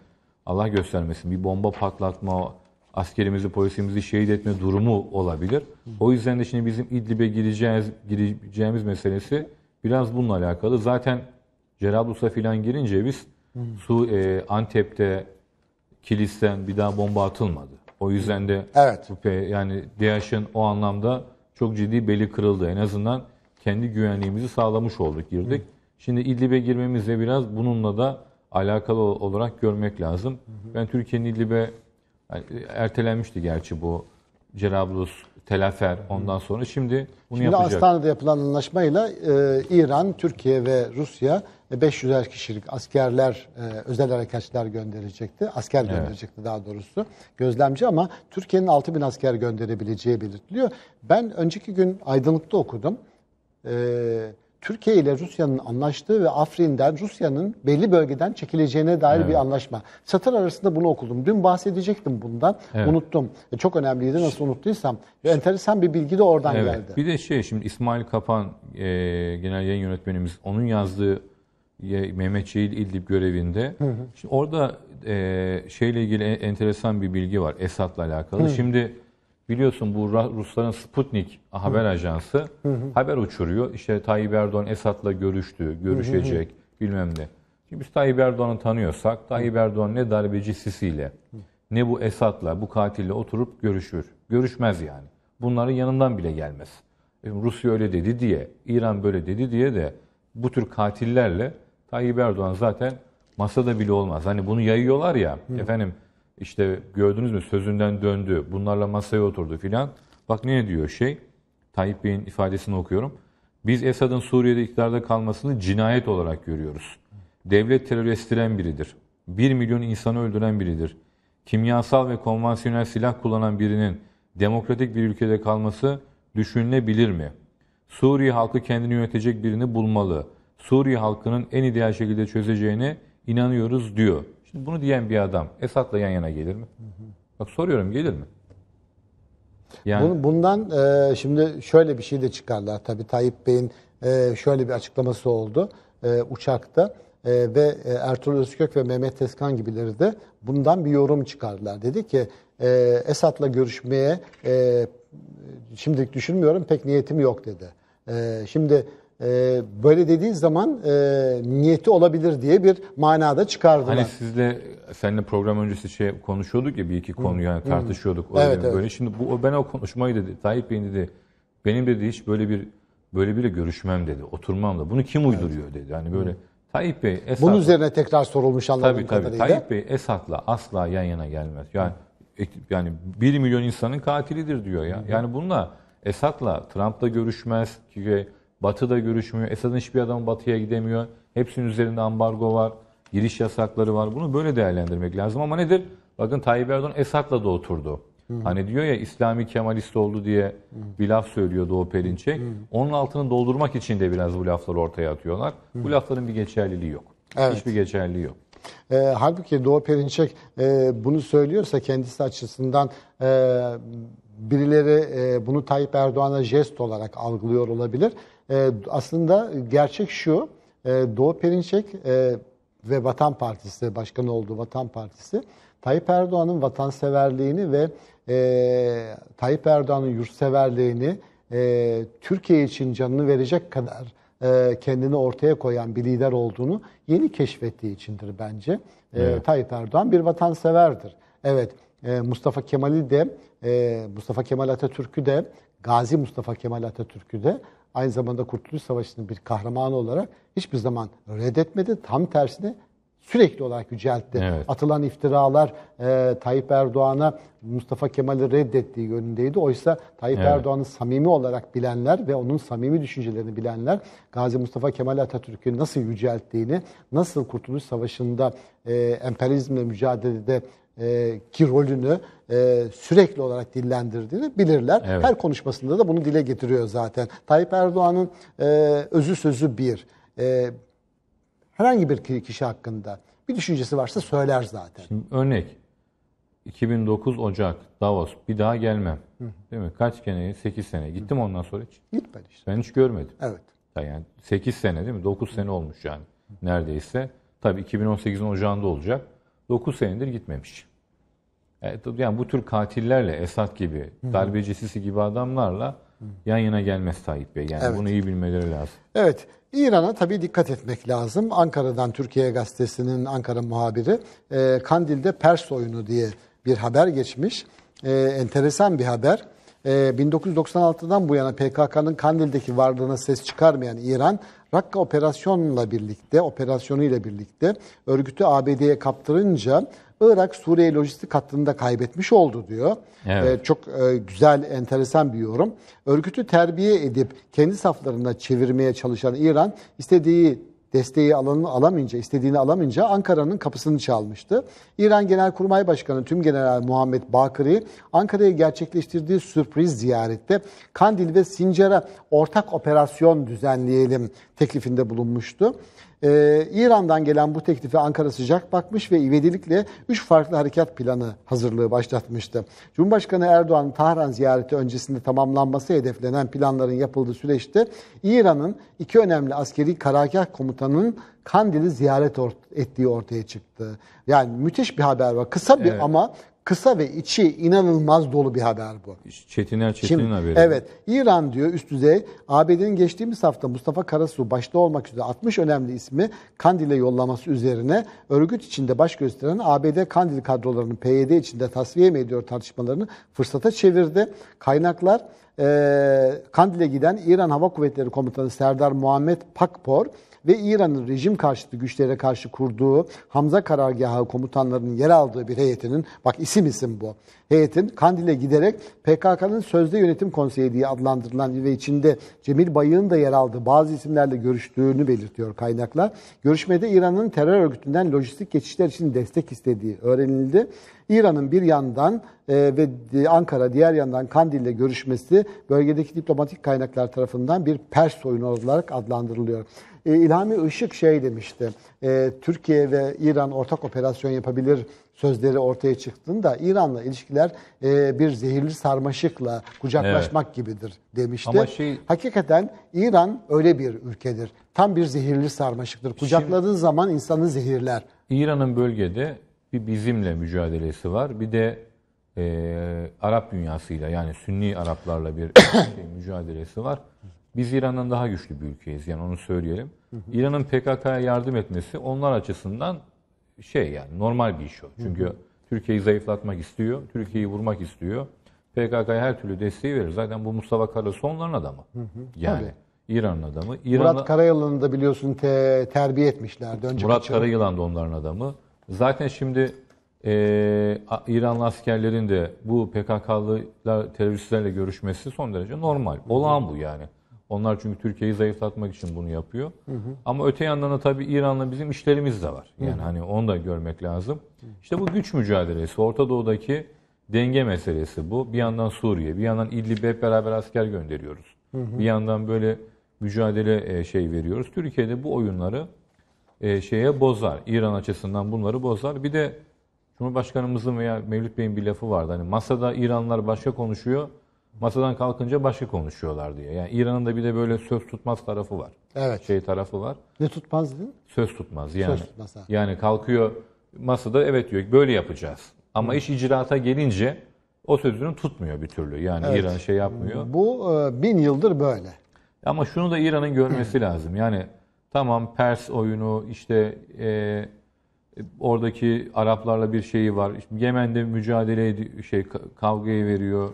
Allah göstermesin bir bomba patlatma, askerimizi, polisimizi şehit etme durumu olabilir. O yüzden de şimdi bizim İdlib'e gireceğiz, gireceğimiz meselesi biraz bununla alakalı. Zaten Cerablus'a filan girince biz Su e, Antep'te kilisten bir daha bomba atılmadı. O yüzden de evet. yani DAEŞ'in o anlamda çok ciddi beli kırıldı. En azından kendi güvenliğimizi sağlamış olduk, girdik. Hı. Şimdi İdlib'e girmemize biraz bununla da alakalı olarak görmek lazım. Hı hı. Ben Türkiye'nin İdlib'e yani e, ertelenmişti gerçi bu Cerablus telafer ondan sonra şimdi bunu şimdi yapacak. Şimdi Astana'da yapılan anlaşmayla e, İran, Türkiye ve Rusya 500'er e, kişilik askerler, e, özel harekatçılar gönderecekti. Asker evet. gönderecekti daha doğrusu. Gözlemci ama Türkiye'nin 6 bin asker gönderebileceği belirtiliyor. Ben önceki gün Aydınlık'ta okudum. Eee Türkiye ile Rusya'nın anlaştığı ve Afrin'den Rusya'nın belli bölgeden çekileceğine dair evet. bir anlaşma. Satır arasında bunu okudum. Dün bahsedecektim bundan. Evet. Unuttum. E, çok önemliydi nasıl unuttuysam. Ve enteresan bir bilgi de oradan evet. geldi. Bir de şey şimdi İsmail Kapan e, genel yayın yönetmenimiz onun yazdığı e, Mehmet Çeil İdlib görevinde. Hı hı. Şimdi orada e, şeyle ilgili enteresan bir bilgi var Esad'la alakalı. Hı. Şimdi biliyorsun bu Rusların Sputnik haber ajansı haber uçuruyor. İşte Tayyip Erdoğan Esat'la görüştü, görüşecek bilmem ne. Şimdi biz Tayyip Erdoğan'ı tanıyorsak Tayyip Erdoğan ne darbeci Sisi'yle ne bu Esat'la, bu katille oturup görüşür. Görüşmez yani. Bunların yanından bile gelmez. E, Rusya öyle dedi diye, İran böyle dedi diye de bu tür katillerle Tayyip Erdoğan zaten masada bile olmaz. Hani bunu yayıyorlar ya Hı. efendim işte gördünüz mü sözünden döndü, bunlarla masaya oturdu filan. Bak ne diyor şey, Tayyip Bey'in ifadesini okuyorum. Biz Esad'ın Suriye'de iktidarda kalmasını cinayet olarak görüyoruz. Devlet teröristiren biridir. Bir milyon insanı öldüren biridir. Kimyasal ve konvansiyonel silah kullanan birinin demokratik bir ülkede kalması düşünülebilir mi? Suriye halkı kendini yönetecek birini bulmalı. Suriye halkının en ideal şekilde çözeceğine inanıyoruz diyor. Şimdi bunu diyen bir adam Esad'la yan yana gelir mi? Bak soruyorum gelir mi? Yani... Bundan e, şimdi şöyle bir şey de çıkarlar. Tabii Tayyip Bey'in e, şöyle bir açıklaması oldu e, uçakta. E, ve e, Ertuğrul Özkök ve Mehmet Tezkan gibileri de bundan bir yorum çıkardılar. Dedi ki e, Esad'la görüşmeye e, şimdilik düşünmüyorum pek niyetim yok dedi. E, şimdi ee, böyle dediğin zaman e, niyeti olabilir diye bir manada çıkardılar. Hani sizle seninle program öncesi şey konuşuyorduk ya bir iki konu yani tartışıyorduk. Hmm. Evet, evet. Böyle şimdi bu ben o konuşmayı dedi Tayyip Bey'in dedi benim dedi hiç böyle bir böyle biriyle görüşmem dedi. Oturmam da. Bunu kim uyduruyor evet. dedi. yani böyle hmm. Tayyip Bey Esat'la... Bunun üzerine tekrar sorulmuş anladığım tabii, tabii. kadarıyla. Tayyip Bey Esat'la asla yan yana gelmez. Yani hmm. yani 1 milyon insanın katilidir diyor ya. Yani bununla Esat'la Trump'la görüşmez ki Batı da görüşmüyor. Esad'ın hiçbir adamı batıya gidemiyor. Hepsinin üzerinde ambargo var. Giriş yasakları var. Bunu böyle değerlendirmek lazım. Ama nedir? Bakın Tayyip Erdoğan Esad'la da oturdu. Hı. Hani diyor ya İslami Kemalist oldu diye Hı. bir laf söylüyor Doğu Perinçek. Hı. Onun altını doldurmak için de biraz bu lafları ortaya atıyorlar. Hı. Bu lafların bir geçerliliği yok. Evet. Hiçbir geçerliliği yok. E, halbuki Doğu Perinçek e, bunu söylüyorsa kendisi açısından e, birileri e, bunu Tayyip Erdoğan'a jest olarak algılıyor olabilir. E, aslında gerçek şu, e, Doğu Perinçek e, ve Vatan Partisi, başkanı olduğu Vatan Partisi, Tayyip Erdoğan'ın vatanseverliğini ve e, Tayyip Erdoğan'ın yurtseverliğini, e, Türkiye için canını verecek kadar e, kendini ortaya koyan bir lider olduğunu yeni keşfettiği içindir bence. E, evet. Tayyip Erdoğan bir vatanseverdir. Evet, e, Mustafa Kemal'i de, e, Mustafa Kemal Atatürk'ü de, Gazi Mustafa Kemal Atatürk'ü de aynı zamanda Kurtuluş Savaşı'nın bir kahramanı olarak hiçbir zaman reddetmedi. Tam tersine sürekli olarak yüceltti. Evet. Atılan iftiralar e, Tayyip Erdoğan'a Mustafa Kemal'i reddettiği yönündeydi. Oysa Tayyip evet. Erdoğan'ı samimi olarak bilenler ve onun samimi düşüncelerini bilenler Gazi Mustafa Kemal Atatürk'ü nasıl yücelttiğini, nasıl Kurtuluş Savaşı'nda e, emperyalizmle mücadelede e, ki rolünü e, sürekli olarak dillendirdiğini bilirler. Evet. Her konuşmasında da bunu dile getiriyor zaten. Tayyip Erdoğan'ın e, özü sözü bir. E, herhangi bir kişi hakkında bir düşüncesi varsa söyler zaten. Şimdi örnek 2009 Ocak Davos bir daha gelmem. Hı. Değil mi? Kaç sene? 8 sene. Gittim Hı. ondan sonra hiç. Gitmedi işte. Ben hiç görmedim. Evet. Yani 8 sene değil mi? 9 sene olmuş yani neredeyse. Tabii 2018'in ocağında olacak. 9 senedir gitmemiş. E, yani bu tür katillerle Esat gibi, darbecisisi gibi adamlarla yan yana gelmez Tayyip Bey. Yani evet. bunu iyi bilmeleri lazım. Evet. İran'a tabii dikkat etmek lazım. Ankara'dan Türkiye Gazetesi'nin Ankara muhabiri e, Kandil'de Pers oyunu diye bir haber geçmiş. E, enteresan bir haber. 1996'dan e, bu yana PKK'nın Kandil'deki varlığına ses çıkarmayan İran Rakka operasyonla birlikte, operasyonuyla birlikte örgütü ABD'ye kaptırınca Irak Suriye lojistik hattını da kaybetmiş oldu diyor. Evet. Ee, çok e, güzel, enteresan bir yorum. Örgütü terbiye edip kendi saflarına çevirmeye çalışan İran istediği desteği alanını alamayınca, istediğini alamayınca Ankara'nın kapısını çalmıştı. İran Genelkurmay Başkanı Tüm General Muhammed Bakır'ı Ankara'ya gerçekleştirdiği sürpriz ziyarette Kandil ve Sincar'a ortak operasyon düzenleyelim teklifinde bulunmuştu. Ee, İran'dan gelen bu teklife Ankara sıcak bakmış ve ivedilikle 3 farklı harekat planı hazırlığı başlatmıştı. Cumhurbaşkanı Erdoğan'ın Tahran ziyareti öncesinde tamamlanması hedeflenen planların yapıldığı süreçte İran'ın iki önemli askeri karargah komutanının Kandil'i ziyaret or ettiği ortaya çıktı. Yani müthiş bir haber var. Kısa bir evet. ama kısa ve içi inanılmaz dolu bir haber bu. Çetiner Çetin'in Şimdi, haberi. Evet. İran diyor üst düzey ABD'nin geçtiğimiz hafta Mustafa Karasu başta olmak üzere 60 önemli ismi Kandil'e yollaması üzerine örgüt içinde baş gösteren ABD Kandil kadrolarının PYD içinde tasfiye mi ediyor tartışmalarını fırsata çevirdi. Kaynaklar e, Kandil'e giden İran Hava Kuvvetleri Komutanı Serdar Muhammed Pakpor ve İran'ın rejim karşıtı güçlere karşı kurduğu Hamza Karargahı komutanlarının yer aldığı bir heyetinin, bak isim isim bu, heyetin Kandil'e giderek PKK'nın Sözde Yönetim Konseyi diye adlandırılan ve içinde Cemil Bayık'ın da yer aldığı bazı isimlerle görüştüğünü belirtiyor kaynaklar. Görüşmede İran'ın terör örgütünden lojistik geçişler için destek istediği öğrenildi. İran'ın bir yandan e, ve Ankara diğer yandan Kandil'le görüşmesi bölgedeki diplomatik kaynaklar tarafından bir Pers oyunu olarak adlandırılıyor. E, İlhami Işık şey demişti, e, Türkiye ve İran ortak operasyon yapabilir sözleri ortaya çıktığında İran'la ilişkiler e, bir zehirli sarmaşıkla kucaklaşmak evet. gibidir demişti. Ama şey... Hakikaten İran öyle bir ülkedir. Tam bir zehirli sarmaşıktır. Kucakladığın Şimdi... zaman insanı zehirler. İran'ın bölgede bir bizimle mücadelesi var. Bir de e, Arap dünyasıyla yani Sünni Araplarla bir [coughs] şey, mücadelesi var. Biz İran'dan daha güçlü bir ülkeyiz yani onu söyleyelim. İran'ın PKK'ya yardım etmesi onlar açısından şey yani normal bir iş o. Çünkü Türkiye'yi zayıflatmak istiyor, Türkiye'yi vurmak istiyor. PKK'ya her türlü desteği verir. Zaten bu Mustafa Karasu onların adamı. Yani İran'ın adamı. İran'la, Murat Karayılan'ı da biliyorsun te, terbiye etmişlerdi. Önce Murat Karayılan da onların adamı. Zaten şimdi e, İranlı askerlerin de bu PKK'lılar teröristlerle görüşmesi son derece normal. Olağan bu yani. Onlar çünkü Türkiye'yi zayıflatmak için bunu yapıyor. Hı hı. Ama öte yandan da tabii İran'la bizim işlerimiz de var. Yani hı hani onu da görmek lazım. İşte bu güç mücadelesi, Orta Doğu'daki denge meselesi bu. Bir yandan Suriye, bir yandan İdlib'e beraber asker gönderiyoruz. Hı hı. Bir yandan böyle mücadele e, şey veriyoruz. Türkiye'de bu oyunları e, şeye bozar. İran açısından bunları bozar. Bir de Cumhurbaşkanımızın veya Mevlüt Bey'in bir lafı vardı. Hani masada İranlar başka konuşuyor, masadan kalkınca başka konuşuyorlar diye. Yani İran'ın da bir de böyle söz tutmaz tarafı var. Evet. Şey tarafı var. Ne tutmaz tutmazdı? Söz tutmaz yani. Söz tutmaz. Yani kalkıyor masada evet diyor böyle yapacağız. Ama Hı. iş icraata gelince o sözünü tutmuyor bir türlü. Yani evet. İran şey yapmıyor. Bu e, bin yıldır böyle. Ama şunu da İran'ın görmesi [clears throat] lazım. Yani Tamam Pers oyunu işte e, oradaki Araplarla bir şeyi var. İşte Yemen'de mücadele şey kavgayı veriyor.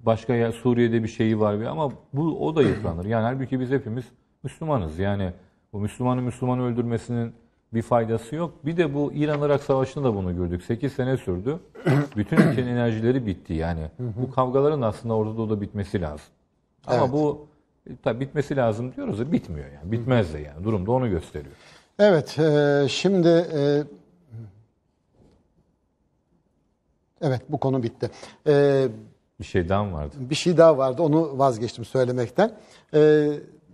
Başka ya Suriye'de bir şeyi var bir ama bu o da yıpranır. Yani halbuki biz hepimiz Müslümanız. Yani bu Müslümanı Müslümanı öldürmesinin bir faydası yok. Bir de bu İran-Irak Savaşı'nda da bunu gördük. 8 sene sürdü. [coughs] Bütün ülkenin enerjileri bitti yani. bu kavgaların aslında orada da bitmesi lazım. Ama evet. bu e, tabii bitmesi lazım diyoruz da bitmiyor yani. Bitmez de yani. Durum da onu gösteriyor. Evet, e, şimdi e, evet bu konu bitti. E, bir şey daha vardı? Bir şey daha vardı. Onu vazgeçtim söylemekten.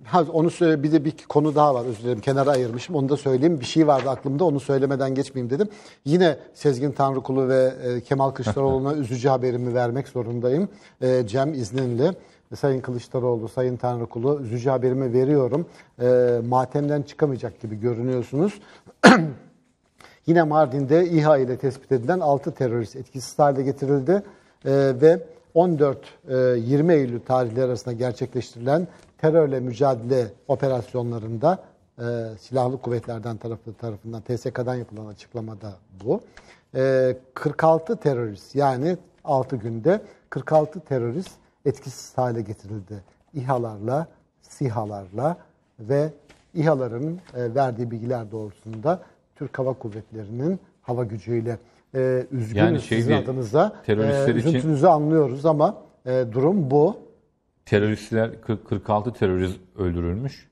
ha, onu söyle, bir de bir konu daha var. Özür dilerim. Kenara ayırmışım. Onu da söyleyeyim. Bir şey vardı aklımda. Onu söylemeden geçmeyeyim dedim. Yine Sezgin Tanrıkulu ve e, Kemal Kılıçdaroğlu'na [laughs] üzücü haberimi vermek zorundayım. E, Cem izninle. Sayın Kılıçdaroğlu, Sayın Tanrıkulu üzücü haberimi veriyorum. E, matemden çıkamayacak gibi görünüyorsunuz. [clears throat] Yine Mardin'de İHA ile tespit edilen 6 terörist etkisiz hale getirildi ee, e, ve 14-20 Eylül tarihleri arasında gerçekleştirilen terörle mücadele operasyonlarında e, silahlı kuvvetlerden tarafı, tarafından TSK'dan yapılan açıklamada bu. E, ee, 46 terörist yani 6 günde 46 terörist etkisiz hale getirildi. İHA'larla, SİHA'larla ve İHA'ların e, verdiği bilgiler doğrultusunda Türk Hava Kuvvetleri'nin hava gücüyle e, üzgünüz yani şey sizin adınıza. E, üzüntünüzü anlıyoruz ama durum bu. Teröristler 46 terörist öldürülmüş.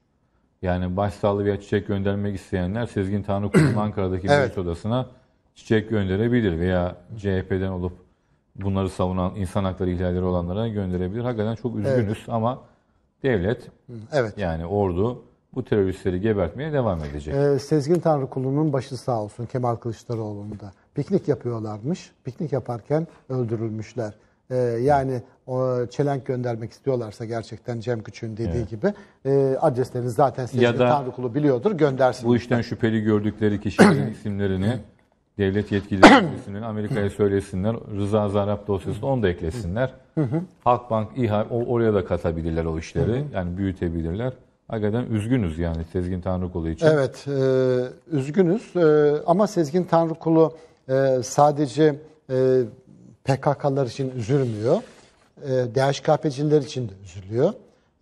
Yani başsağlığı çiçek göndermek isteyenler Sezgin Tanrıkul'un [clears throat] Ankara'daki evet. odasına çiçek gönderebilir veya CHP'den olup bunları savunan insan hakları ihlalleri olanlara gönderebilir. Hakikaten çok üzgünüz evet. ama devlet evet. yani ordu bu teröristleri gebertmeye devam edecek. Ee, Sezgin Tanrıkulu'nun başı sağ olsun Kemal Kılıçdaroğlu'nda. Piknik yapıyorlarmış. Piknik yaparken öldürülmüşler. Ee, yani o çelenk göndermek istiyorlarsa gerçekten Cem Küçük'ün dediği evet. gibi e, adreslerini zaten Sezgin ya da Tanrıkulu biliyordur göndersin. Bu işten şüpheli gördükleri kişilerin [clears throat] isimlerini devlet yetkilileri [coughs] Amerika'ya söylesinler. Rıza Zarap dosyasını onu da eklesinler. Halkbank, İHA oraya da katabilirler o işleri. yani büyütebilirler. Hakikaten üzgünüz yani Sezgin Tanrıkulu için. Evet, e, üzgünüz. E, ama Sezgin Tanrıkulu e, sadece e, PKK'lar için üzülmüyor. E, DHKPC'liler için de üzülüyor.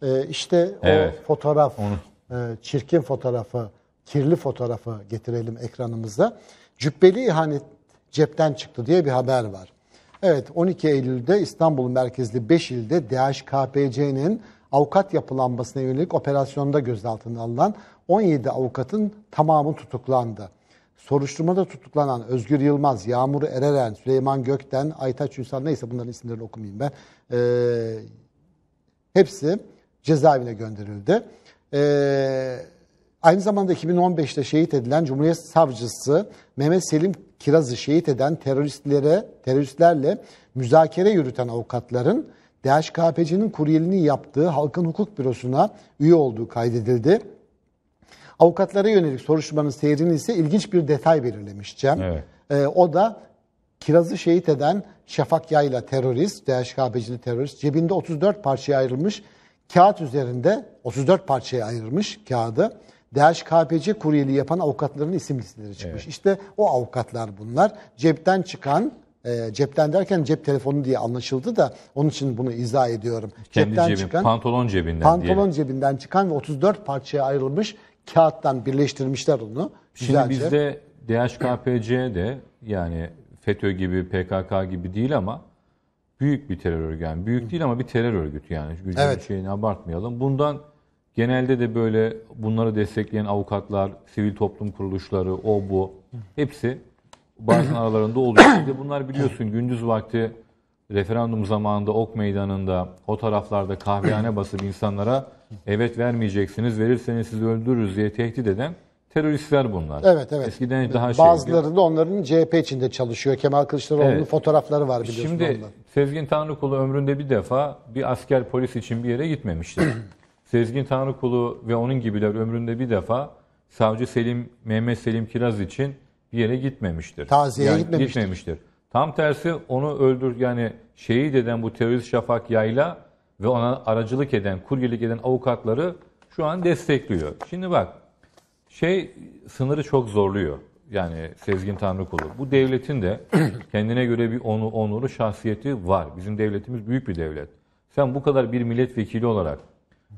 E, işte o fotoğraf, Onu. E, çirkin fotoğrafı, kirli fotoğrafı getirelim ekranımıza cübbeli ihanet cepten çıktı diye bir haber var. Evet 12 Eylül'de İstanbul merkezli 5 ilde DHKPC'nin avukat yapılanmasına yönelik operasyonda gözaltına alınan 17 avukatın tamamı tutuklandı. Soruşturmada tutuklanan Özgür Yılmaz, Yağmur Ereren, Süleyman Gökten, Aytaç Ünsal neyse bunların isimlerini okumayayım ben. Ee, hepsi cezaevine gönderildi. Ee, Aynı zamanda 2015'te şehit edilen Cumhuriyet Savcısı Mehmet Selim Kiraz'ı şehit eden teröristlere, teröristlerle müzakere yürüten avukatların DHKPC'nin kuryelini yaptığı Halkın Hukuk Bürosu'na üye olduğu kaydedildi. Avukatlara yönelik soruşturmanın seyrini ise ilginç bir detay belirlemiş Cem. Evet. Ee, o da Kiraz'ı şehit eden Şafak Yayla terörist, DHKPC'li terörist cebinde 34 parçaya ayrılmış kağıt üzerinde 34 parçaya ayrılmış kağıdı DHKPC kuryeli yapan avukatların isim listeleri çıkmış. Evet. İşte o avukatlar bunlar. Cepten çıkan e, cepten derken cep telefonu diye anlaşıldı da onun için bunu izah ediyorum. Kendi cepten cebin, çıkan pantolon cebinden pantolon diyelim. cebinden çıkan ve 34 parçaya ayrılmış kağıttan birleştirmişler onu. Şimdi güzelce. bizde DHKPC de yani FETÖ gibi PKK gibi değil ama büyük bir terör örgütü. Yani büyük değil ama bir terör örgütü yani. Gücün evet. şeyini abartmayalım. Bundan Genelde de böyle bunları destekleyen avukatlar, sivil toplum kuruluşları, o bu hepsi bazen [clears throat] aralarında oluyor. İşte bunlar biliyorsun gündüz vakti referandum zamanında ok meydanında o taraflarda kahvehane [clears throat] basıp insanlara evet vermeyeceksiniz verirseniz sizi öldürürüz diye tehdit eden teröristler bunlar. Evet evet. Eskiden daha şey. Bazıları da onların CHP içinde çalışıyor. Kemal Kılıçdaroğlu'nun evet. fotoğrafları var biliyorsun Şimdi ondan. Sezgin Tanrıkulu ömründe bir defa bir asker polis için bir yere gitmemişti. [clears throat] Sezgin Tanrıkulu ve onun gibiler ömründe bir defa savcı Selim Mehmet Selim Kiraz için bir yere gitmemiştir. Taziyeye yani gitmemiştir. gitmemiştir. Tam tersi onu öldür yani şehit eden bu terörist Şafak Yayla ve ona aracılık eden, kuryelik eden avukatları şu an destekliyor. Şimdi bak şey sınırı çok zorluyor. Yani Sezgin Tanrıkulu. Bu devletin de [clears throat] kendine göre bir onu onuru şahsiyeti var. Bizim devletimiz büyük bir devlet. Sen bu kadar bir milletvekili olarak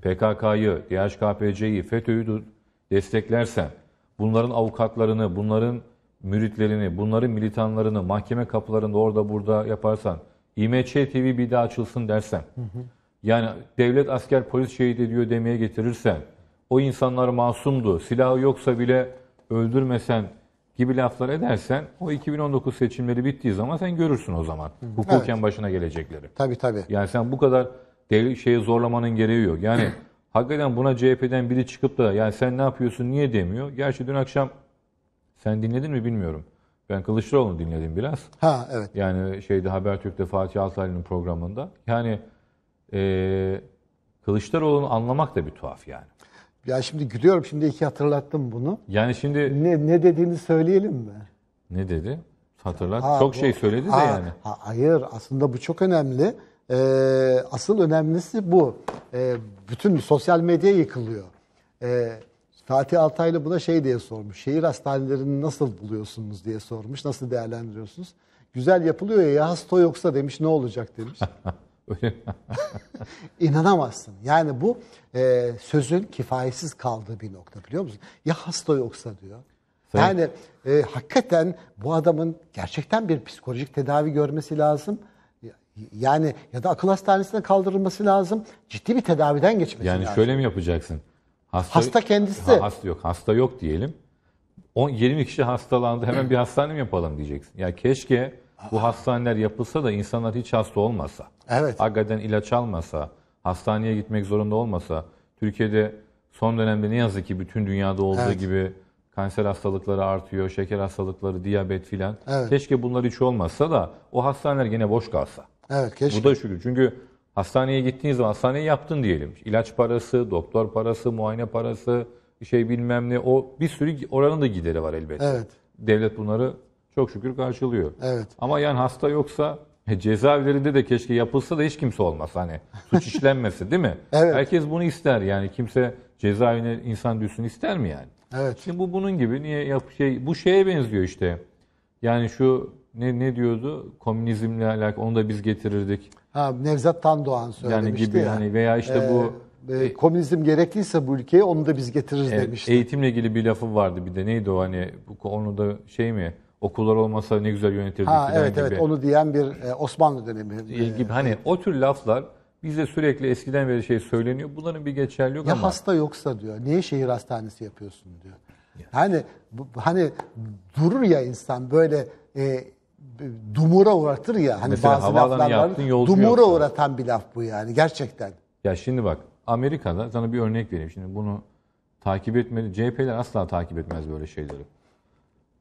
PKK'yı, DHKPC'yi, FETÖ'yü desteklersen, bunların avukatlarını, bunların müritlerini, bunların militanlarını mahkeme kapılarında orada burada yaparsan, İMÇ TV bir daha açılsın dersen, yani devlet asker polis şehit ediyor demeye getirirsen, o insanlar masumdu, silahı yoksa bile öldürmesen gibi laflar edersen o 2019 seçimleri bittiği zaman sen görürsün o zaman. Hukuken evet. başına gelecekleri. Tabii tabii. Yani sen bu kadar Devlet şeye zorlamanın gereği yok. Yani [clears throat] hakikaten buna CHP'den biri çıkıp da yani sen ne yapıyorsun niye demiyor. Gerçi dün akşam sen dinledin mi bilmiyorum. Ben Kılıçdaroğlu'nu dinledim biraz. Ha evet. Yani şeyde Habertürk'te Fatih Altaylı'nın programında. Yani e, Kılıçdaroğlu'nu anlamak da bir tuhaf yani. Ya şimdi gülüyorum şimdi iki hatırlattım bunu. Yani şimdi ne ne dediğini söyleyelim mi? Ne dedi? Hatırlat. Ha, çok şey bu, şey söyledi ha, de yani. Ha, hayır aslında bu çok önemli e, asıl önemlisi bu. E, bütün sosyal medya yıkılıyor. E, Fatih Altaylı buna şey diye sormuş. Şehir hastanelerini nasıl buluyorsunuz diye sormuş. Nasıl değerlendiriyorsunuz? Güzel yapılıyor ya hasta yoksa demiş ne olacak demiş. [laughs] [laughs] İnanamazsın. Yani bu e, sözün kifayetsiz kaldığı bir nokta biliyor musun? Ya hasta yoksa diyor. Sayın... Yani e, hakikaten bu adamın gerçekten bir psikolojik tedavi görmesi lazım. Yani ya da akıl hastanesine kaldırılması lazım. Ciddi bir tedaviden geçmesi yani lazım. Yani şöyle mi yapacaksın? Hasta, hasta kendisi. Ha, hasta yok. Hasta yok diyelim. 10 20 kişi hastalandı. Hemen bir hastane mi yapalım diyeceksin. Ya keşke bu hastaneler yapılsa da insanlar hiç hasta olmasa. Evet. Hakikaten ilaç almasa, hastaneye gitmek zorunda olmasa. Türkiye'de son dönemde ne yazık ki bütün dünyada olduğu evet. gibi kanser hastalıkları artıyor, şeker hastalıkları, diyabet filan. Evet. Keşke bunlar hiç olmasa da o hastaneler gene boş kalsa. Evet keşke. Bu da şükür. Çünkü hastaneye gittiğiniz zaman hastaneye yaptın diyelim. İlaç parası, doktor parası, muayene parası, şey bilmem ne. O bir sürü oranın da gideri var elbette. Evet. Devlet bunları çok şükür karşılıyor. Evet. Ama yani hasta yoksa e, cezaevlerinde de keşke yapılsa da hiç kimse olmaz hani suç işlenmesi değil mi? [laughs] Evet. Herkes bunu ister yani kimse cezaevine insan düşsün ister mi yani? Evet. Şimdi bu bunun gibi niye yap şey bu şeye benziyor işte. Yani şu ne ne diyordu? Komünizmle alakalı onu da biz getirirdik. Ha Nevzat Tan Doğan söylemişti. Yani gibi ya. hani veya işte ee, bu e, komünizm gerekliyse bu ülkeye onu da biz getiririz e, demişti. Eğitimle ilgili bir lafı vardı bir de neydi o hani bu konu da şey mi? Okullar olmasa ne güzel yönetirdik ha, evet, gibi. Evet onu diyen bir e, Osmanlı dönemi. E, gibi hani evet. o tür laflar bize sürekli eskiden beri şey söyleniyor. Bunların bir geçerli yok ya ama. Ya hasta yoksa diyor. Niye şehir hastanesi yapıyorsun diyor. Yani hani hani durur ya insan böyle e, dumura uğratır ya. Hani Mesela bazı laflar var. Dumura uğratan bir laf bu yani gerçekten. Ya şimdi bak Amerika'da sana bir örnek vereyim. Şimdi bunu takip etmedi, CHP'ler asla takip etmez böyle şeyleri.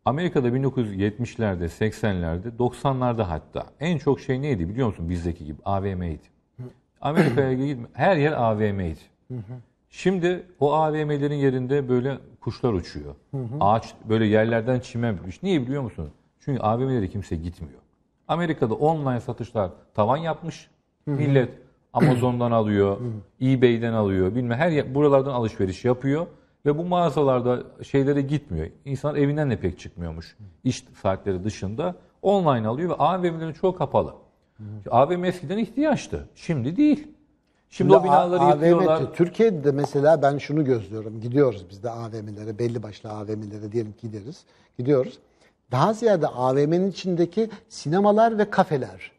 Amerika'da 1970'lerde, 80'lerde, 90'larda hatta en çok şey neydi biliyor musun bizdeki gibi? AVM'ydi. Amerika'ya gitme. Her yer AVM'ydi. Şimdi o AVM'lerin yerinde böyle kuşlar uçuyor. Ağaç böyle yerlerden çimen. Niye biliyor musunuz? Çünkü AVM'lere kimse gitmiyor. Amerika'da online satışlar tavan yapmış. Millet Amazon'dan alıyor, eBay'den alıyor, bilmem her yer, buralardan alışveriş yapıyor ve bu mağazalarda şeylere gitmiyor. İnsan evinden de pek çıkmıyormuş. İş saatleri dışında online alıyor ve AVM'lerin çoğu kapalı. AVM eskiden ihtiyaçtı. Şimdi değil. Şimdi Böyle o binaları yıkıyorlar. Türkiye'de mesela ben şunu gözlüyorum. Gidiyoruz biz de AVM'lere, belli başlı AVM'lere diyelim ki gideriz. Gidiyoruz. Daha ziyade AVM'nin içindeki sinemalar ve kafeler.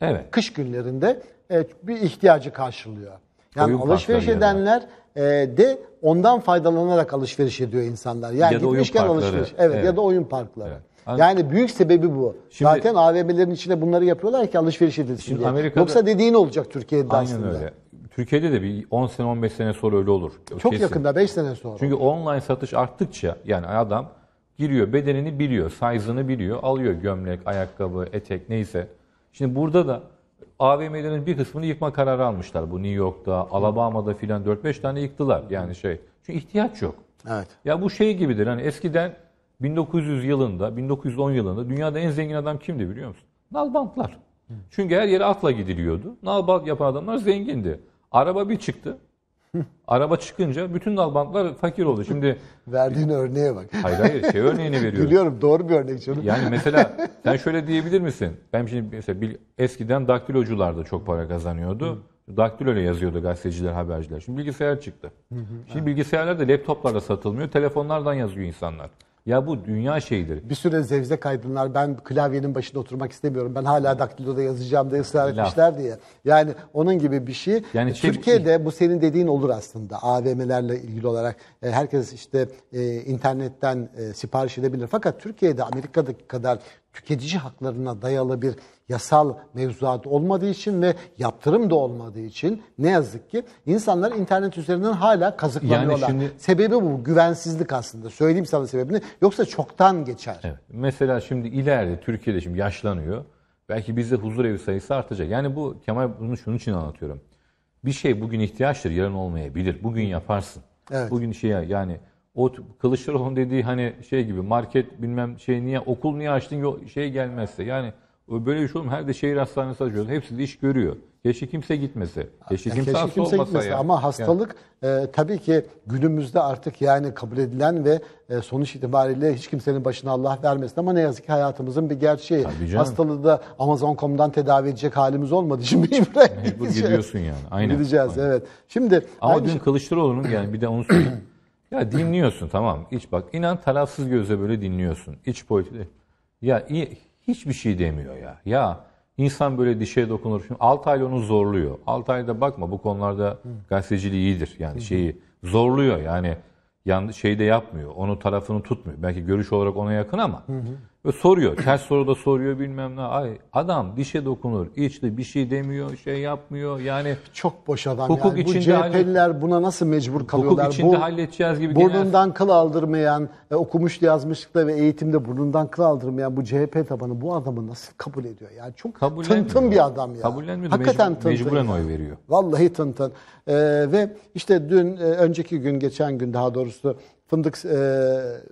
Evet. Kış günlerinde evet, bir ihtiyacı karşılıyor. Yani oyun alışveriş edenler e, de ondan faydalanarak alışveriş ediyor insanlar. Yani ya gitmişken alışveriş. Evet, evet ya da oyun parkları. Evet. Yani büyük sebebi bu. Şimdi, Zaten AVM'lerin içinde bunları yapıyorlar ki alışveriş edilsin şimdi diye. Amerika'da, Yoksa dediğin olacak Türkiye'de aynen aslında. Öyle. Türkiye'de de bir 10 sene 15 sene sonra öyle olur. Çok Kesin. yakında 5 sene sonra. Çünkü online satış arttıkça yani adam giriyor, bedenini biliyor, size'ını biliyor, alıyor gömlek, ayakkabı, etek neyse. Şimdi burada da AVM'lerin bir kısmını yıkma kararı almışlar. Bu New York'ta, Alabama'da filan 4-5 tane yıktılar. Yani şey. Çünkü ihtiyaç yok. Evet. Ya bu şey gibidir. Hani eskiden 1900 yılında, 1910 yılında dünyada en zengin adam kimdi biliyor musun? Nalbantlar. Çünkü her yere atla gidiliyordu. Nalbant yapan adamlar zengindi. Araba bir çıktı. Araba çıkınca bütün Almanlar fakir oldu. Şimdi verdiğin örneğe bak. Hayır hayır şey örneğini [laughs] veriyorum. Biliyorum doğru bir örnek canım. Yani mesela [laughs] sen şöyle diyebilir misin? Ben şimdi mesela bil, eskiden daktilocular da çok para kazanıyordu. Daktilo ile yazıyordu gazeteciler, haberciler. Şimdi bilgisayar çıktı. Şimdi bilgisayarlar da laptoplarla satılmıyor. Telefonlardan yazıyor insanlar. Ya bu dünya şeyidir. Bir süre zevze kaydınlar. Ben klavyenin başında oturmak istemiyorum. Ben hala daktiloda yazacağım diye ısrar etmişler diye. Yani onun gibi bir şey. Yani e, şey- bu senin dediğin olur aslında. AVM'lerle ilgili olarak e, herkes işte e, internetten sipariş edebilir. Fakat Türkiye'de Amerika'daki kadar tüketici haklarına dayalı bir yasal mevzuat olmadığı için ve yaptırım da olmadığı için ne yazık ki insanlar internet üzerinden hala kazıklanıyorlar. Yani şimdi, Sebebi bu güvensizlik aslında. Söyleyeyim sana sebebini. Yoksa çoktan geçer. Evet. Mesela şimdi ileride Türkiye'de şimdi yaşlanıyor. Belki bizde huzur evi sayısı artacak. Yani bu Kemal bunu şunun için anlatıyorum. Bir şey bugün ihtiyaçtır, yarın olmayabilir. Bugün yaparsın. Evet. Bugün şey yani o Kılıçdaroğlu'nun dediği hani şey gibi market bilmem şey niye okul niye açtın yok şey gelmezse yani böyle bir şey olmuyor. Her de şehir hastanesi açıyorsun. Hepsi de iş görüyor. Keşke kimse gitmese. Keşke kimse, Keşke kimse gitmese. Ama hastalık yani. e, tabii ki günümüzde artık yani kabul edilen ve e, sonuç itibariyle hiç kimsenin başına Allah vermesin ama ne yazık ki hayatımızın bir gerçeği. Hastalığı da Amazon.com'dan tedavi edecek halimiz olmadı. [laughs] Şimdi buraya Mecbur gidiyorsun yani. Aynen. Gideceğiz Aynen. evet. Şimdi Ama dün şey... Kılıçdaroğlu'nun yani bir de onu söyleyeyim. [clears throat] Ya dinliyorsun tamam. İç bak inan tarafsız gözle böyle dinliyorsun. İç politik. Ya iyi, hiçbir şey demiyor ya. Ya insan böyle dişe dokunur. Şimdi Altaylı onu zorluyor. Altay'da bakma bu konularda gazeteciliği iyidir. Yani şeyi zorluyor yani yan, şey de yapmıyor. onu tarafını tutmuyor. Belki görüş olarak ona yakın ama hı hı. Ve soruyor. Ters soru da soruyor bilmem ne. Ay adam dişe dokunur. içti bir şey demiyor, şey yapmıyor. Yani çok boş adam hukuk yani. Bu CHP'liler buna nasıl mecbur kalıyorlar? Hukuk içinde Bu, halledeceğiz gibi. Burnundan genel... kıl aldırmayan, e, okumuş yazmışlıkta ve eğitimde burnundan kıl aldırmayan bu CHP tabanı bu adamı nasıl kabul ediyor? Yani çok tın tın bir adam ya. Kabullenmiyor. Hakikaten mecbur, tın Mecburen oy veriyor. Vallahi tın tın. E, ve işte dün, e, önceki gün, geçen gün daha doğrusu fındık e,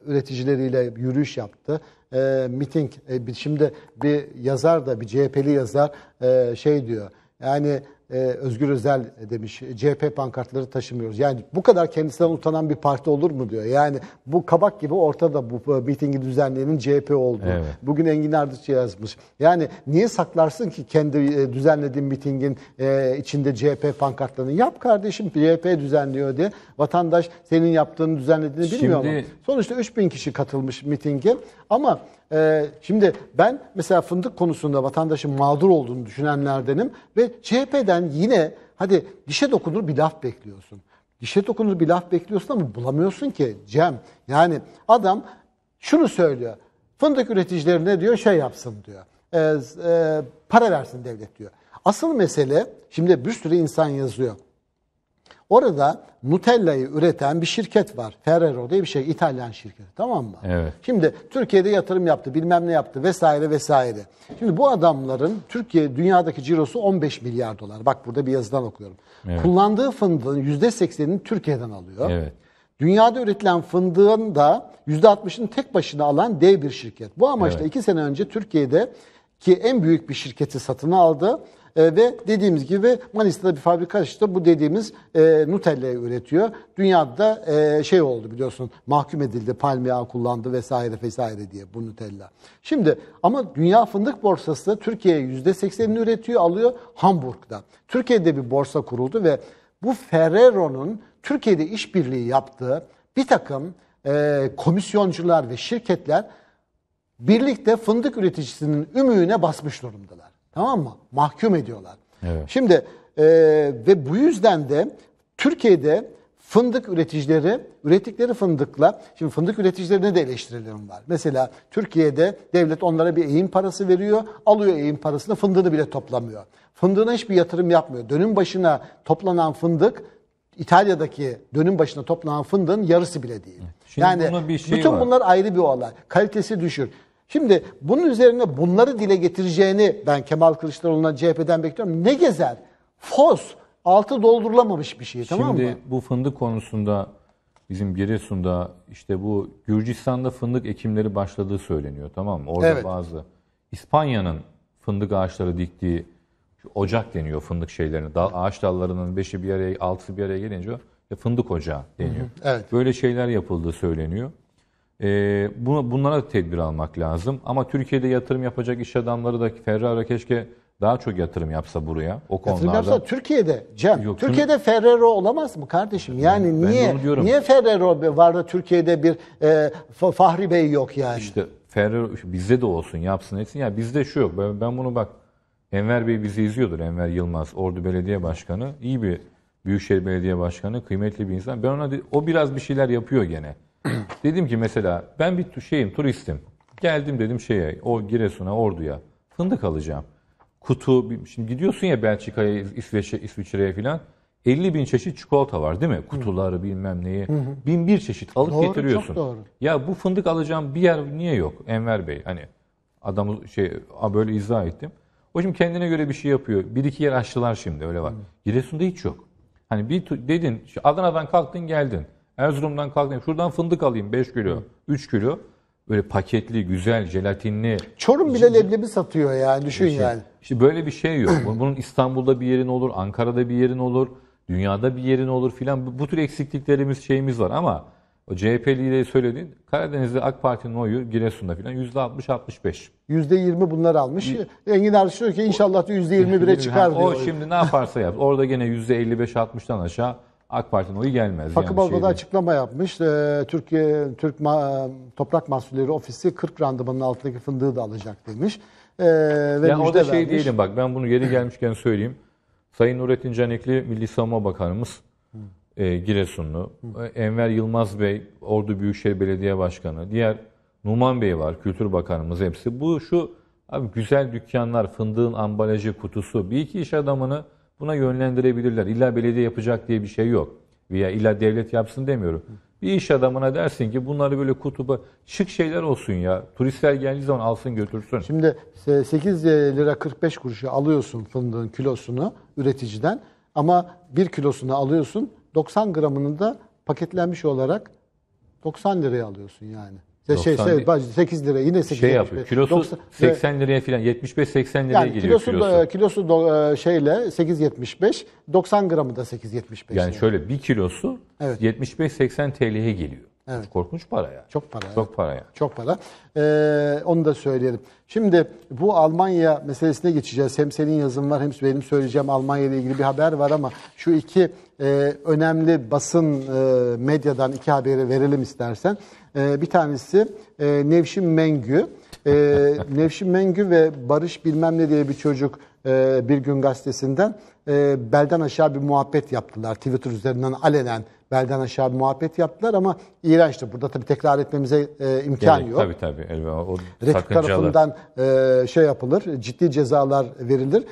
üreticileriyle yürüyüş yaptı e, miting. E, şimdi bir yazar da bir CHP'li yazar e, şey diyor. Yani e, Özgür Özel demiş CHP pankartları taşımıyoruz. Yani bu kadar kendisinden utanan bir parti olur mu diyor. Yani bu kabak gibi ortada bu mitingi düzenleyenin CHP olduğu. Evet. Bugün Engin Ardıç yazmış. Yani niye saklarsın ki kendi e, düzenlediğin mitingin e, içinde CHP pankartlarını? Yap kardeşim CHP düzenliyor diye. Vatandaş senin yaptığını düzenlediğini bilmiyor Şimdi... mu? Sonuçta 3000 kişi katılmış mitinge ama ee, şimdi ben mesela fındık konusunda vatandaşın mağdur olduğunu düşünenlerdenim ve CHP'den yine hadi dişe dokunur bir laf bekliyorsun. Dişe dokunur bir laf bekliyorsun ama bulamıyorsun ki Cem. Yani adam şunu söylüyor. Fındık üreticilerine diyor şey yapsın diyor. E, e, para versin devlet diyor. Asıl mesele şimdi bir sürü insan yazıyor. Orada Nutella'yı üreten bir şirket var. Ferrero diye bir şey İtalyan şirketi tamam mı? Evet. Şimdi Türkiye'de yatırım yaptı bilmem ne yaptı vesaire vesaire. Şimdi bu adamların Türkiye dünyadaki cirosu 15 milyar dolar. Bak burada bir yazıdan okuyorum. Evet. Kullandığı fındığın %80'ini Türkiye'den alıyor. Evet. Dünyada üretilen fındığın da %60'ını tek başına alan dev bir şirket. Bu amaçla 2 evet. sene önce Türkiye'de ki en büyük bir şirketi satın aldı e, ve dediğimiz gibi Manisa'da bir fabrika işte bu dediğimiz e, Nutella'yı üretiyor. Dünyada e, şey oldu biliyorsun mahkum edildi, palmiye kullandı vesaire vesaire diye bu Nutella. Şimdi ama dünya fındık borsası da Türkiye'ye %80'ini üretiyor, alıyor Hamburg'da. Türkiye'de bir borsa kuruldu ve bu Ferrero'nun Türkiye'de işbirliği yaptığı bir takım e, komisyoncular ve şirketler birlikte fındık üreticisinin ümüğüne basmış durumdalar. Tamam mı? Mahkum ediyorlar. Evet. Şimdi e, ve bu yüzden de Türkiye'de fındık üreticileri ürettikleri fındıkla şimdi fındık üreticilerine de eleştirilerim var. Mesela Türkiye'de devlet onlara bir eğim parası veriyor. Alıyor eğim parasını fındığını bile toplamıyor. Fındığına hiçbir yatırım yapmıyor. Dönüm başına toplanan fındık İtalya'daki dönüm başına toplanan fındığın yarısı bile değil. Şimdi yani bir şey bütün var. bunlar ayrı bir olay. Kalitesi düşür. Şimdi bunun üzerine bunları dile getireceğini ben Kemal Kılıçdaroğlu'na CHP'den bekliyorum. Ne gezer? Fos. Altı doldurulamamış bir şey Şimdi tamam mı? Şimdi bu fındık konusunda bizim Giresun'da işte bu Gürcistan'da fındık ekimleri başladığı söyleniyor tamam mı? Orada evet. bazı İspanya'nın fındık ağaçları diktiği ocak deniyor fındık şeylerine. Dal, ağaç dallarının beşi bir araya, altısı bir araya gelince e, fındık ocağı deniyor. Hı hı, evet. Böyle şeyler yapıldığı söyleniyor. E, buna, bunlara da tedbir almak lazım. Ama Türkiye'de yatırım yapacak iş adamları da Ferrara keşke daha çok yatırım yapsa buraya. O konularda. Yatırım yapsa Türkiye'de Cem. Yok, Türkiye'de tüm... Ferrero olamaz mı kardeşim? Yani ben niye niye Ferrero var da Türkiye'de bir e, Fahri Bey yok yani? İşte Ferrero bizde de olsun yapsın etsin. Ya yani bizde şu yok. Ben, ben bunu bak Enver Bey bizi izliyordur. Enver Yılmaz Ordu Belediye Başkanı iyi bir Büyükşehir Belediye Başkanı kıymetli bir insan. Ben ona o biraz bir şeyler yapıyor gene. [clears throat] dedim ki mesela ben bir şeyim turistim. Geldim dedim şeye o Giresun'a, Ordu'ya. Fındık alacağım. Kutu, şimdi gidiyorsun ya Belçika'ya, İsveç'e, İsviçre'ye filan. 50 bin çeşit çikolata var değil mi? Kutuları bilmem neyi. Hı hı. Bin bir çeşit alıp doğru, getiriyorsun. Çok doğru. Ya bu fındık alacağım bir yer niye yok Enver Bey? Hani adamı şey böyle izah ettim. O şimdi kendine göre bir şey yapıyor. Bir iki yer açtılar şimdi öyle var. Giresun'da hiç yok. Hani bir dedin Adana'dan kalktın geldin. Erzurum'dan kalkayım. Şuradan fındık alayım 5 kilo, 3 kilo. Böyle paketli, güzel, jelatinli. Çorum bile leblebi satıyor yani düşün işte, yani. İşte böyle bir şey yok. Bunun İstanbul'da bir yerin olur, Ankara'da bir yerin olur, dünyada bir yerin olur filan. Bu tür eksikliklerimiz, şeyimiz var ama o CHP lideri söylediğin Karadeniz'de AK Parti'nin oyu Giresun'da filan %60-65. %20 bunlar almış. Y- Engin Arşı diyor ki inşallah %21'e çıkar diyor. O şimdi ne yaparsa yap. Orada gene %55-60'dan aşağı AK Parti'nin oyu gelmez. Fakı yani açıklama yapmış. Ee, Türkiye Türk ma Toprak Mahsulleri Ofisi 40 randımanın altındaki fındığı da alacak demiş. Ee, ve yani o da şey vermiş. diyelim bak ben bunu yeri [clears throat] gelmişken söyleyeyim. Sayın Nurettin Canikli Milli Savunma Bakanımız hmm. e, Giresunlu. Hmm. E, Enver Yılmaz Bey Ordu Büyükşehir Belediye Başkanı. Diğer Numan Bey var Kültür Bakanımız hepsi. Bu şu abi güzel dükkanlar, fındığın ambalajı, kutusu bir iki iş adamını buna yönlendirebilirler. İlla belediye yapacak diye bir şey yok. Veya illa devlet yapsın demiyorum. Bir iş adamına dersin ki bunları böyle kutuba şık şeyler olsun ya. Turistler geldiği zaman alsın götürsün. Şimdi 8 e, e, lira 45 kuruşa alıyorsun fındığın kilosunu üreticiden ama bir kilosunu alıyorsun 90 gramını da paketlenmiş olarak 90 liraya alıyorsun yani şey, 8 şey, lira yine 8 şey yapıyor. Kilosu 90, 80 liraya falan 75-80 liraya yani geliyor kilosu. Kilosu, da, kilosu do, e, şeyle 8.75 90 gramı da 8.75. Yani şöyle bir kilosu evet. 75-80 TL'ye geliyor. Evet. Korkunç para ya, Çok para. Çok evet. para ya. Çok para. Ee, onu da söyleyelim. Şimdi bu Almanya meselesine geçeceğiz. Hem senin yazın var hem benim söyleyeceğim Almanya ile ilgili bir haber var ama şu iki e, önemli basın e, medyadan iki haberi verelim istersen. E, bir tanesi e, Nevşin Mengü. E, [laughs] Nevşin Mengü ve Barış bilmem ne diye bir çocuk e, bir gün gazetesinden e, belden aşağı bir muhabbet yaptılar. Twitter üzerinden alenen belden aşağı bir muhabbet yaptılar ama iğrençti. Burada tabii tekrar etmemize e, imkan Gerek, yok. Tabii tabii. Elbette. O Refik tarafından e, şey yapılır, ciddi cezalar verilir.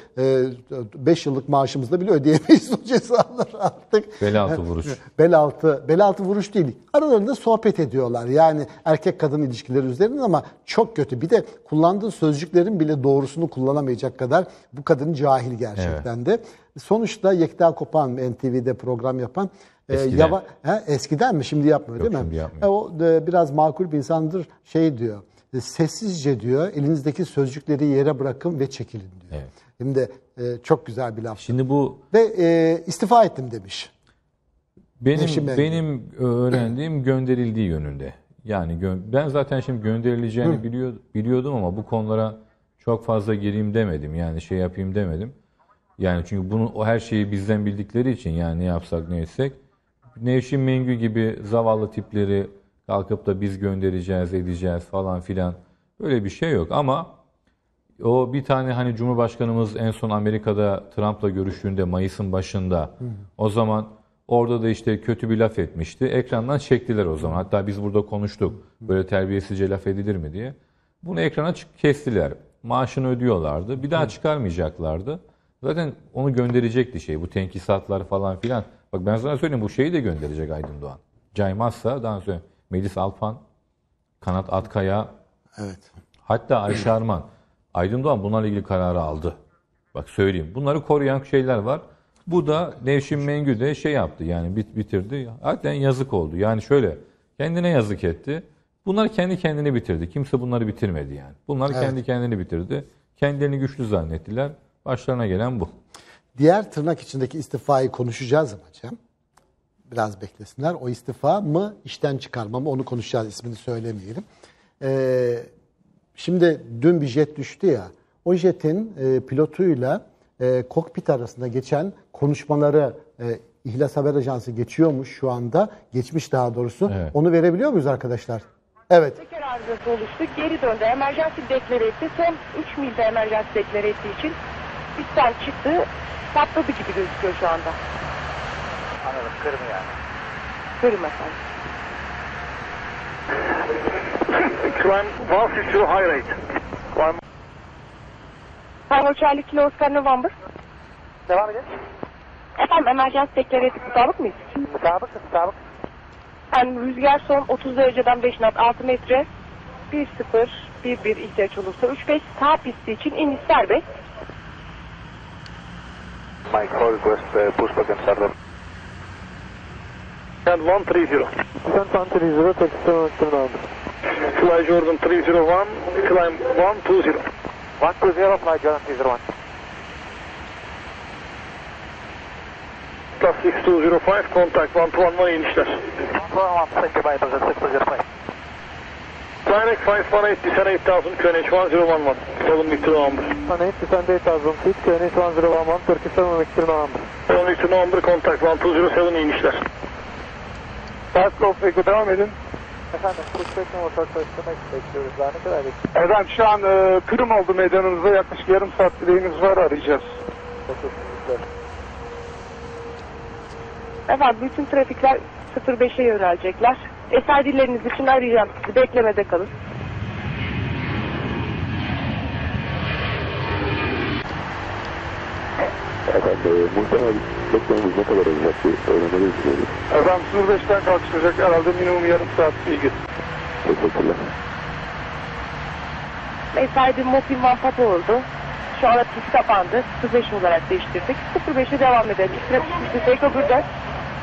5 e, yıllık maaşımızda bile ödeyemeyiz o [laughs] cezaları artık. Bel altı vuruş. E, bel altı, bel altı vuruş değil. Aralarında sohbet ediyorlar. Yani erkek kadın ilişkileri üzerinden ama çok kötü. Bir de kullandığı sözcüklerin bile doğrusunu kullanamayacak kadar bu kadın cahil gerçekten evet. de. Sonuçta Yekta Kopan NTV'de program yapan ee, eskiden. Yava, he, eskiden mi? Şimdi yapmıyor Yok, değil mi? Yapmıyor. E, o e, biraz makul bir insandır. Şey diyor, e, sessizce diyor, elinizdeki sözcükleri yere bırakın ve çekilin diyor. Evet. Şimdi e, çok güzel bir laf. Şimdi bu... Ve e, istifa ettim demiş. Benim Eşim benim e, öğrendiğim [clears throat] gönderildiği yönünde. Yani ben zaten şimdi gönderileceğini biliyor, biliyordum ama bu konulara çok fazla gireyim demedim. Yani şey yapayım demedim. Yani çünkü bunu o her şeyi bizden bildikleri için yani ne yapsak ne etsek Nevşin Mengü gibi zavallı tipleri kalkıp da biz göndereceğiz, edeceğiz falan filan. Böyle bir şey yok ama o bir tane hani Cumhurbaşkanımız en son Amerika'da Trump'la görüştüğünde Mayıs'ın başında hı hı. o zaman orada da işte kötü bir laf etmişti. Ekrandan çektiler o zaman. Hatta biz burada konuştuk. Böyle terbiyesizce laf edilir mi diye. Bunu ekrana kestiler. Maaşını ödüyorlardı. Bir daha çıkarmayacaklardı. Zaten onu gönderecekti şey bu tenkisatlar falan filan. Bak ben sana söyleyeyim bu şeyi de gönderecek Aydın Doğan. Caymazsa daha sonra Melis Alpan, Kanat Atkaya, evet. hatta Ayşe Arman. Aydın Doğan bunlarla ilgili kararı aldı. Bak söyleyeyim. Bunları koruyan şeyler var. Bu da Nevşin Mengü de şey yaptı yani bit bitirdi. Hakikaten yazık oldu. Yani şöyle kendine yazık etti. Bunlar kendi kendini bitirdi. Kimse bunları bitirmedi yani. Bunlar evet. kendi kendini bitirdi. Kendilerini güçlü zannettiler. Başlarına gelen bu. Diğer tırnak içindeki istifayı konuşacağız ama Biraz beklesinler. O istifa mı, işten çıkarma mı onu konuşacağız. İsmini söylemeyelim. Ee, şimdi dün bir jet düştü ya. O jetin e, pilotuyla e, kokpit arasında geçen konuşmaları e, İhlas Haber Ajansı geçiyormuş şu anda. Geçmiş daha doğrusu. Evet. Onu verebiliyor muyuz arkadaşlar? Evet. Şeker arızası oluştu. Geri döndü. Emerjansi deklare etti. Son 3 milde emerjansi deklare ettiği için hafiften çıktı, patladı gibi gözüküyor şu anda. Anladım, kırmı yani. Kırmı efendim. [laughs] Climb 162 high rate. One... Bravo Charlie Kilo Oscar November. Devam edin. Efendim emergency emerjans deklareti mutabık mıyız? Mutabık, mutabık. Efendim rüzgar son 30 dereceden 5 knot 6 metre. 1-0, 1-1 ihtiyaç olursa 3-5 sağ pisti için iniş serbest. My call request uh, pushback and startup. And 130. Descent 130, touchdown turnaround. Fly Jordan 301, climb 120. 120, fly Jordan 301. Plus 6205, contact 121 inişler. 121, 6205. Planet 518, descend 8000, QNH 1011, 7 Victor November. Planet descend 8000 feet, QNH 1011, 37 Victor November. 7 Victor November, contact 1207 iyi inişler. Fast Golf devam edin. Efendim, Kuşbek Nova Sarkı'nı bekliyoruz. Daha ne kadar bekliyoruz? Efendim şu an e, Kırım oldu meydanımızda. Yaklaşık yarım saat dileğiniz var arayacağız. Teşekkürler. Efendim bütün trafikler 05'e yönelecekler. Eser dilleriniz için arayacağım sizi. Beklemede kalın. Efendim, muhtemelen e, doktorumuz ne kadar olacaktı öğrenmeliyiz diyoruz. Efendim, 05'ten kalkışacak herhalde minimum yarım saat bilgi. Teşekkürler. Mesai mobil manfat oldu. Şu an pist kapandı. 05 olarak değiştirdik. 05'e devam edelim. Trafik üstü tek öbürden.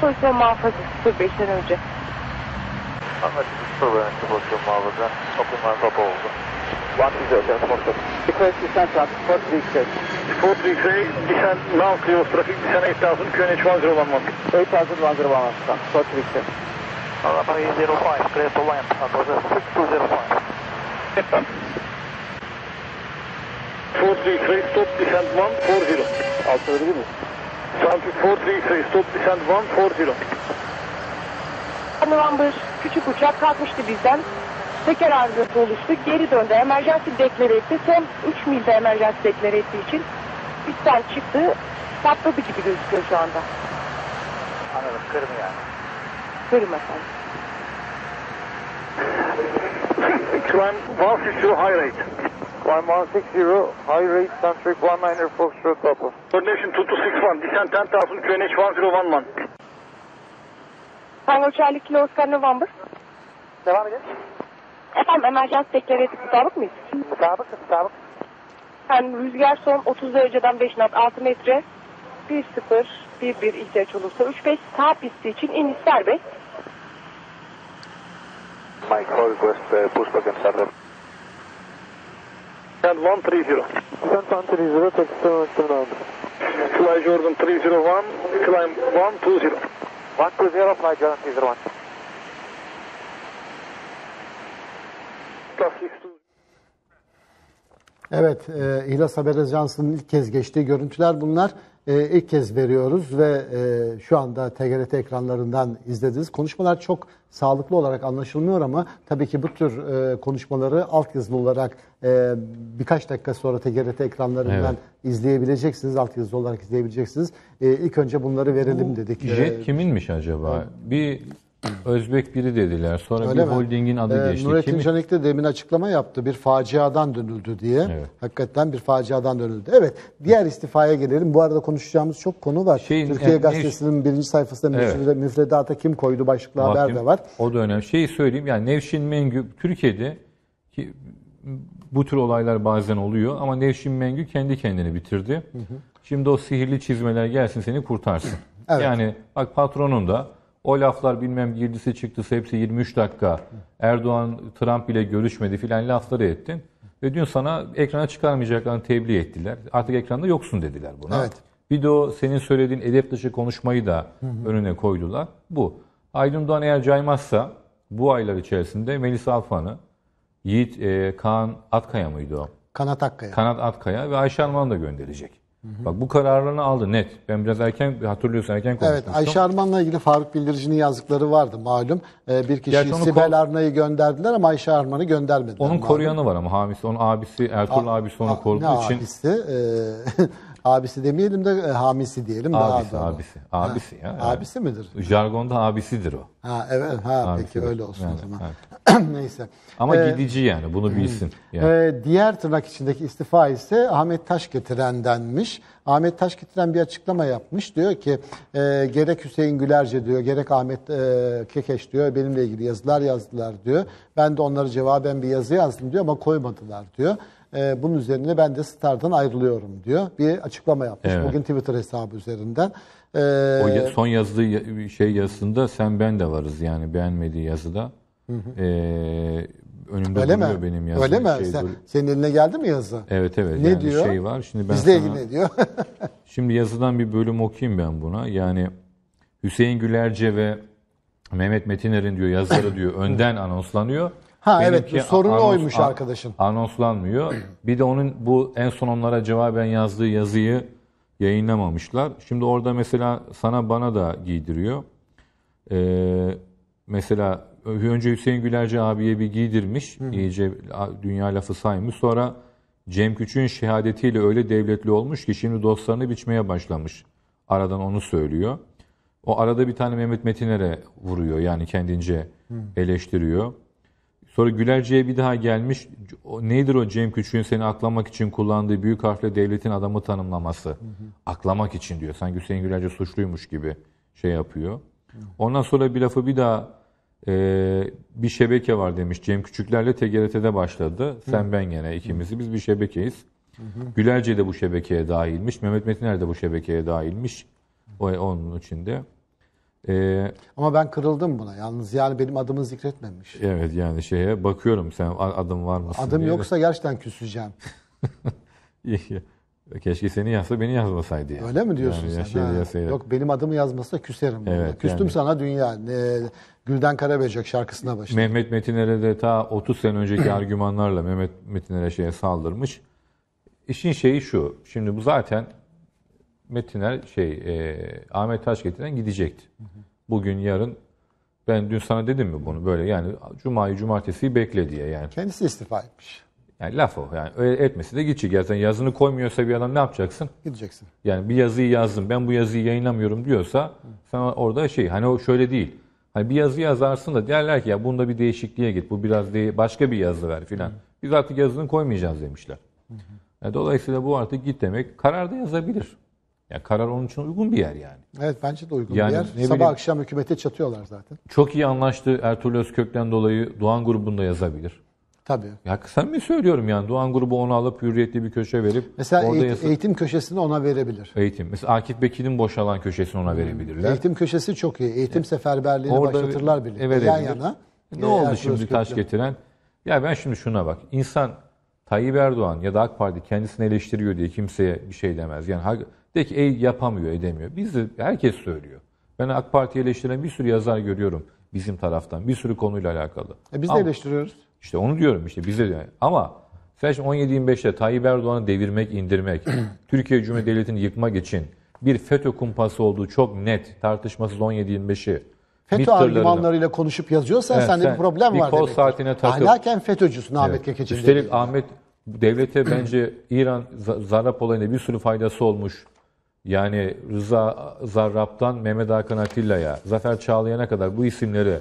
Pozisyon manfatı 05'ten önce. Anlaşılmış problemin kıvılcım mağazı. Okunlar top oldu. 1-0, Request descent at 433. 433, descent now clears traffic, descent 8000, QNH 101. 8101, 433. was 433, stop descent 140. Altı öyle değil mi? 433, stop descent 140. November küçük uçak kalkmıştı bizden. Teker arızası oluştu. Geri döndü. Emerjansi deklare etti. Son 3 milde emerjansi deklare ettiği için pistten çıktı. Sapladı gibi gözüküyor şu anda. Anladım. Kırmı yani. Kırım efendim. Climb 160 high rate. Climb 160 high rate, centric 19er Foxtrot Papa. Coordination 2261, descent 10,000, QNH 1011. Spanyol Kilo Oscar November. Devam edin. Efendim emerjans tekleri deklaratif mutabık mıyız? Mutabık, mutabık. Ben rüzgar son 30 dereceden 5 knot 6 metre. 1-0, 1-1 ihtiyaç olursa 3-5 sağ pisti için iniş serbest. Mike Hall West uh, Pushback and Sardım. And 130. Descent 130, taxi 700. Fly Jordan 301, climb 120. One two zero flight Jordan three zero one. Evet, e, İhlas Haber Ajansı'nın ilk kez geçtiği görüntüler bunlar e, ilk kez veriyoruz ve e, şu anda TGRT ekranlarından izlediniz. Konuşmalar çok sağlıklı olarak anlaşılmıyor ama tabii ki bu tür e, konuşmaları alt yazılı olarak e, birkaç dakika sonra TGRT ekranlarından evet. izleyebileceksiniz. Alt yazılı olarak izleyebileceksiniz. E, ilk önce bunları verelim bu dedik. Jet ee, kiminmiş acaba? bir Özbek biri dediler. Sonra Öyle bir mi? holdingin adı Ee, geçti. Nurettin Canik de demin açıklama yaptı. Bir faciadan dönüldü diye. Evet. Hakikaten bir faciadan dönüldü. Evet. Diğer istifaya gelelim. Bu arada konuşacağımız çok konu var. Şeyin, Türkiye yani ne- Gazetesi'nin birinci sayfasında Evet. müfredata kim koydu başlıklı haber de var. O da önemli. Şeyi söyleyeyim yani Nevşin Mengü Türkiye'de ki bu tür olaylar bazen oluyor ama Nevşin Mengü kendi kendini bitirdi. Şimdi o sihirli çizmeler gelsin seni kurtarsın. Evet. Yani bak patronun da o laflar bilmem girdisi çıktısı hepsi 23 dakika. Erdoğan Trump ile görüşmedi filan lafları ettin. Ve dün sana ekrana çıkarmayacaklarını tebliğ ettiler. Artık ekranda yoksun dediler buna. Evet. Bir de o senin söylediğin edep dışı konuşmayı da önüne koydular. Bu. Aydın Doğan eğer caymazsa bu aylar içerisinde Melis Alfan'ı, Yiğit e, Kaan Atkaya mıydı o? Kanat Atkaya. Kanat Atkaya ve Ayşe Arman'ı da gönderecek hı. Bak bu kararlarını aldı net. Ben biraz erken hatırlıyorsun erken konuştum. Evet Ayşe Arman'la ilgili Faruk Bildirici'nin yazdıkları vardı malum. Ee, bir kişi onu Sibel Arna'yı gönderdiler ama Ayşe Arman'ı göndermediler. Onun malum. koruyanı var ama hamisi. Onun abisi Ertuğrul A abisi onu koruduğu için. Ne abisi? Ee, [laughs] Abisi demeyelim de e, hamisi diyelim. Abisi, daha doğru. abisi. Abisi ya. yani. Abisi midir? Jargonda abisidir o. Ha evet ha Abisi peki öyle olsun o Yani, zaman. [clears throat] Neyse. Ama Ee, gidici yani bunu bilsin. Ee, yani. Ee, diğer tırnak içindeki istifa ise Ahmet Taş getirendenmiş. Ahmet Taş getiren bir açıklama yapmış. Diyor ki e, gerek Hüseyin Gülerce diyor, gerek Ahmet e, Kekeş diyor benimle ilgili yazılar yazdılar diyor. Ben de onlara cevaben bir yazı yazdım diyor ama koymadılar diyor. E, bunun üzerine ben de Star'dan ayrılıyorum diyor. Bir açıklama yapmış evet. bugün Twitter hesabı üzerinden. E, o ya, son yazdığı şey yazısında sen ben de varız yani beğenmediği yazıda. Hı hı. E, önümde Öyle duruyor mi? benim yazım. Öyle mi? Şey, Sen, dur... Senin eline geldi mi yazı? Evet evet. Ne yani şey diyor? Şey var. Şimdi ben Bizle sana... ilgili ne diyor? [laughs] şimdi yazıdan bir bölüm okuyayım ben buna. Yani Hüseyin Gülerce ve Mehmet Metiner'in diyor yazıları diyor [laughs] önden anonslanıyor. Ha Benimki evet sorunu anons, oymuş arkadaşın. Anonslanmıyor. Bir de onun bu en son onlara cevaben yazdığı yazıyı yayınlamamışlar. Şimdi orada mesela sana bana da giydiriyor. Ee, mesela önce Hüseyin Gülerci abiye bir giydirmiş. Hı. iyice dünya lafı saymış. Sonra Cem Küçük'ün şehadetiyle öyle devletli olmuş ki şimdi dostlarını biçmeye başlamış. Aradan onu söylüyor. O arada bir tane Mehmet Metiner'e vuruyor yani kendince Hı. eleştiriyor. Sonra Gülerci'ye bir daha gelmiş. Nedir o Cem Küçük'ün seni aklamak için kullandığı büyük harfle devletin adamı tanımlaması? Hı hı. Aklamak için diyor. Sanki Hüseyin Gülerci suçluymuş gibi şey yapıyor. Hı. Ondan sonra bir lafı bir daha e, bir şebeke var demiş. Cem Küçüklerle TGRT'de başladı. Sen hı. ben gene ikimizi. Biz bir şebekeyiz. Hı hı. Gülerci de bu şebekeye dahilmiş. Mehmet Metiner de bu şebekeye dahilmiş. O, onun içinde. Ee, Ama ben kırıldım buna yalnız. Yani benim adımı zikretmemiş. Evet yani şeye bakıyorum sen adım var mısın Adım diye yoksa gerçekten küseceğim. [laughs] Keşke seni yazsa beni yazmasaydı. Yani. Öyle mi diyorsun yani sen? Yok benim adımı yazmasa küserim. Evet, Küstüm yani. sana dünya. ne Gülden Karaböcek şarkısına başladı. Mehmet Metinere de ta 30 sene önceki [clears throat] argümanlarla Mehmet Metinere şeye saldırmış. İşin şeyi şu. Şimdi bu zaten Metiner şey e, Ahmet Taş getiren gidecekti. Bugün yarın ben dün sana dedim mi bunu böyle yani cumayı cumartesiyi bekle diye yani. Kendisi istifa etmiş. Yani laf o. Yani öyle etmesi de gidecek. Zaten yazını koymuyorsa bir adam ne yapacaksın? Gideceksin. Yani bir yazıyı yazdım ben bu yazıyı yayınlamıyorum diyorsa sen orada şey hani o şöyle değil. Hani bir yazı yazarsın da derler ki ya bunda bir değişikliğe git. Bu biraz değil, başka bir yazı ver filan. Biz artık yazını koymayacağız demişler. Hı hı. Dolayısıyla bu artık git demek. Kararda yazabilir. Yani karar onun için uygun bir yer yani. Evet bence de uygun yani, bir yer. Sabah bileyim, akşam hükümete çatıyorlar zaten. Çok iyi anlaştı Ertuğrul Özkök'ten dolayı Doğan grubunda yazabilir. Tabii. Ya sen mi söylüyorum yani Doğan grubu onu alıp hürriyetli bir köşe verip Mesela orada eğitim, eğitim köşesini ona verebilir. Eğitim. Mesela Akif Bekir'in boşalan köşesini ona verebilirler. Eğitim köşesi çok iyi. Eğitim evet. seferberliğini orada başlatırlar birlikte. Evet, Yan yana. E, ne e, oldu şimdi taş getiren? Ya ben şimdi şuna bak. İnsan Tayyip Erdoğan ya da AK Parti kendisini eleştiriyor diye kimseye bir şey demez. Yani de ki ey yapamıyor, edemiyor. Biz de herkes söylüyor. Ben AK Parti eleştiren bir sürü yazar görüyorum bizim taraftan. Bir sürü konuyla alakalı. E biz de Ama, eleştiriyoruz. İşte onu diyorum işte bize de. Ama sen şimdi 17-25'te Tayyip Erdoğan'ı devirmek, indirmek, [clears throat] Türkiye Cumhuriyeti yıkmak için bir FETÖ kumpası olduğu çok net, tartışmasız 17-25'i FETÖ argümanlarıyla konuşup yazıyorsan evet, sende bir problem bir var demek. takıp. Ahlaken FETÖ'cüsün Ahmet evet. Kekeç'in. Üstelik Ahmet devlete bence İran Zarrab olayında bir sürü faydası olmuş. Yani Rıza Zarrab'dan Mehmet Hakan Atilla'ya, Zafer Çağlayan'a kadar bu isimleri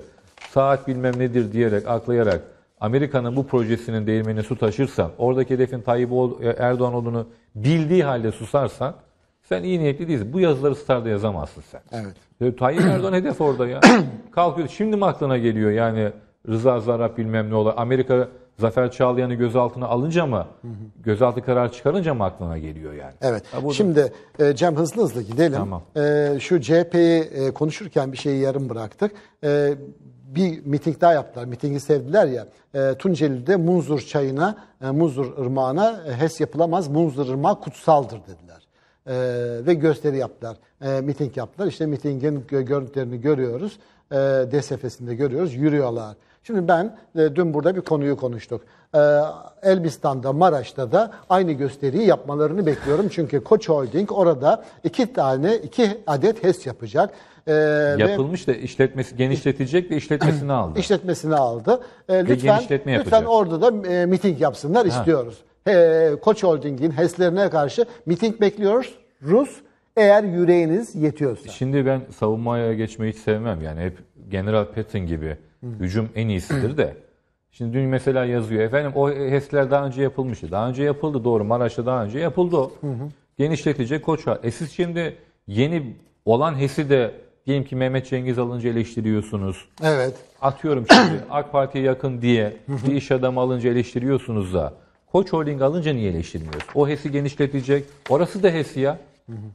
saat bilmem nedir diyerek, aklayarak Amerika'nın bu projesinin değirmenine su taşırsan, oradaki hedefin Tayyip e, Erdoğan olduğunu bildiği halde susarsan, sen iyi niyetli değilsin. Bu yazıları Star'da yazamazsın sen. Evet. E, Tayyip Erdoğan hedef orada ya. [clears throat] Kalkıyor. Şimdi mi aklına geliyor yani Rıza Zarrab bilmem ne olur Amerika Zafer Çağlayan'ı gözaltına alınca mı, gözaltı kararı çıkarınca mı aklına geliyor yani? Evet. Ha, burada... Şimdi e, Cem hızlı hızlı gidelim. Tamam. E, şu CHP'yi e, konuşurken bir şeyi yarım bıraktık. E, bir miting daha yaptılar. Mitingi sevdiler ya. E, Tunceli'de Munzur çayına, e, Munzur ırmağına e, HES yapılamaz. Munzur ırmağı kutsaldır dediler. E, ve gösteri yaptılar. E, miting yaptılar. İşte mitingin görüntülerini görüyoruz. E, DSF'sinde görüyoruz. Yürüyorlar. Şimdi ben e, dün burada bir konuyu konuştuk. E, Elbistan'da, Maraş'ta da aynı gösteriyi yapmalarını bekliyorum. Çünkü Koç Holding orada iki tane, iki adet HES yapacak. E, Yapılmış ve, da işletmesi genişletecek ve işletmesini aldı. [clears throat] İşletmesini aldı. E, lütfen, genişletme lütfen orada da e, miting yapsınlar ha. istiyoruz. E, Koç Holding'in HES'lerine karşı miting bekliyoruz. Rus eğer yüreğiniz yetiyorsa. Şimdi ben savunmaya geçmeyi hiç sevmem. Yani hep General Patton gibi Hücum en iyisidir de. Şimdi dün mesela yazıyor efendim o HES'ler daha önce yapılmıştı. Daha önce yapıldı doğru Maraş'ta daha önce yapıldı o. Hı hı. Genişletilecek Koç'a. E siz şimdi yeni olan HES'i de diyelim ki Mehmet Cengiz alınca eleştiriyorsunuz. Evet. Atıyorum şimdi [clears throat] AK Parti'ye yakın diye bir iş adamı alınca eleştiriyorsunuz da. Koç Holding alınca niye eleştirmiyoruz? O HES'i genişletecek. Orası da HES ya.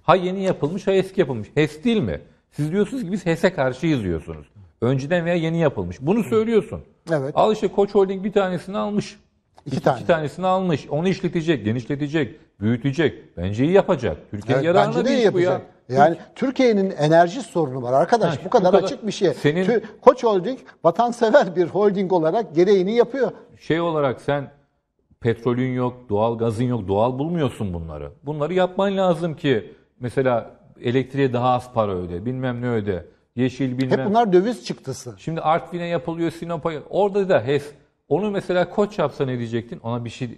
Ha yeni yapılmış ha eski yapılmış. HES değil mi? Siz diyorsunuz ki biz HES'e karşıyız diyorsunuz. Önceden veya yeni yapılmış. Bunu söylüyorsun. Evet. Al işte Koç Holding bir tanesini almış. İki, iki tane. İki tanesini almış. Onu işletecek, genişletecek, büyütecek. Bence iyi yapacak. Türkiye evet, yararına bence de iyi yapacak. ya. Yani Türkiye'nin enerji sorunu var arkadaş. Ha, bu, kadar kadar açık bir şey. Senin, Tü, Koç Holding vatansever bir holding olarak gereğini yapıyor. Şey olarak sen petrolün yok, doğal gazın yok, doğal bulmuyorsun bunları. Bunları yapman lazım ki mesela elektriğe daha az para öde, bilmem ne öde yeşil bilmem. Hep bunlar döviz çıktısı. Şimdi Artvin'e yapılıyor, Sinop'a orada da HES. Onu mesela koç yapsa ne diyecektin? Ona bir şey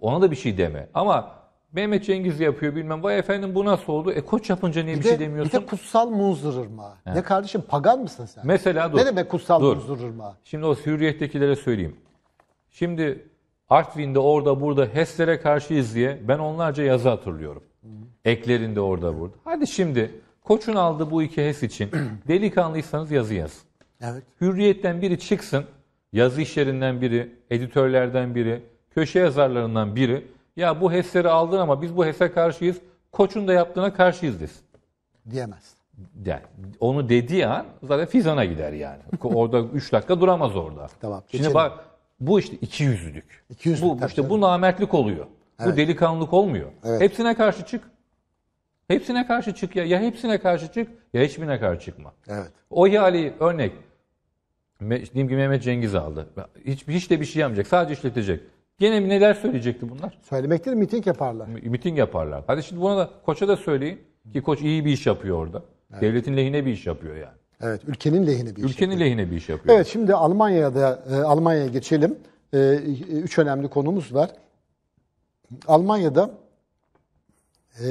ona da bir şey deme. Ama Mehmet Cengiz yapıyor bilmem. Vay efendim bu nasıl oldu? E koç yapınca niye bir, bir de, şey demiyorsun? Bir de kutsal muzdurma. Ne kardeşim pagan mısın sen? Mesela dur. Ne demek kutsal muzdurma? Şimdi o hürriyettekilere söyleyeyim. Şimdi Artvin'de orada burada HES'lere karşıyız diye ben onlarca yazı hatırlıyorum. Eklerinde orada burada. Hadi şimdi Koç'un aldı bu iki HES için [clears throat] delikanlıysanız yazı yazın. Evet. Hürriyetten biri çıksın, yazı işlerinden biri, editörlerden biri, köşe yazarlarından biri. Ya bu HES'leri aldın ama biz bu HES'e karşıyız, Koç'un da yaptığına karşıyız desin. Diyemez. De. onu dediği an zaten Fizan'a gider yani. [laughs] orada 3 dakika duramaz orada. Tamam. Geçelim. Şimdi bak bu işte iki yüzlülük. İki yüzlülük bu, işte bu namertlik oluyor. Evet. Bu delikanlılık olmuyor. Evet. Hepsine karşı çık. Hepsine karşı çık ya. Ya hepsine karşı çık ya hiçbirine karşı çıkma. Evet. O ihaleyi örnek diyelim ki Mehmet Cengiz aldı. Hiç, hiç de bir şey yapmayacak. Sadece işletecek. Gene neler söyleyecekti bunlar? Söylemektir miting yaparlar. M- miting yaparlar. Hadi şimdi buna da koça da söyleyin ki koç iyi bir iş yapıyor orada. Evet. Devletin lehine bir iş yapıyor yani. Evet, ülkenin lehine bir ülkenin iş. Ülkenin lehine bir iş yapıyor. Evet, şimdi Almanya'da e, Almanya'ya geçelim. E, e, üç önemli konumuz var. Almanya'da e,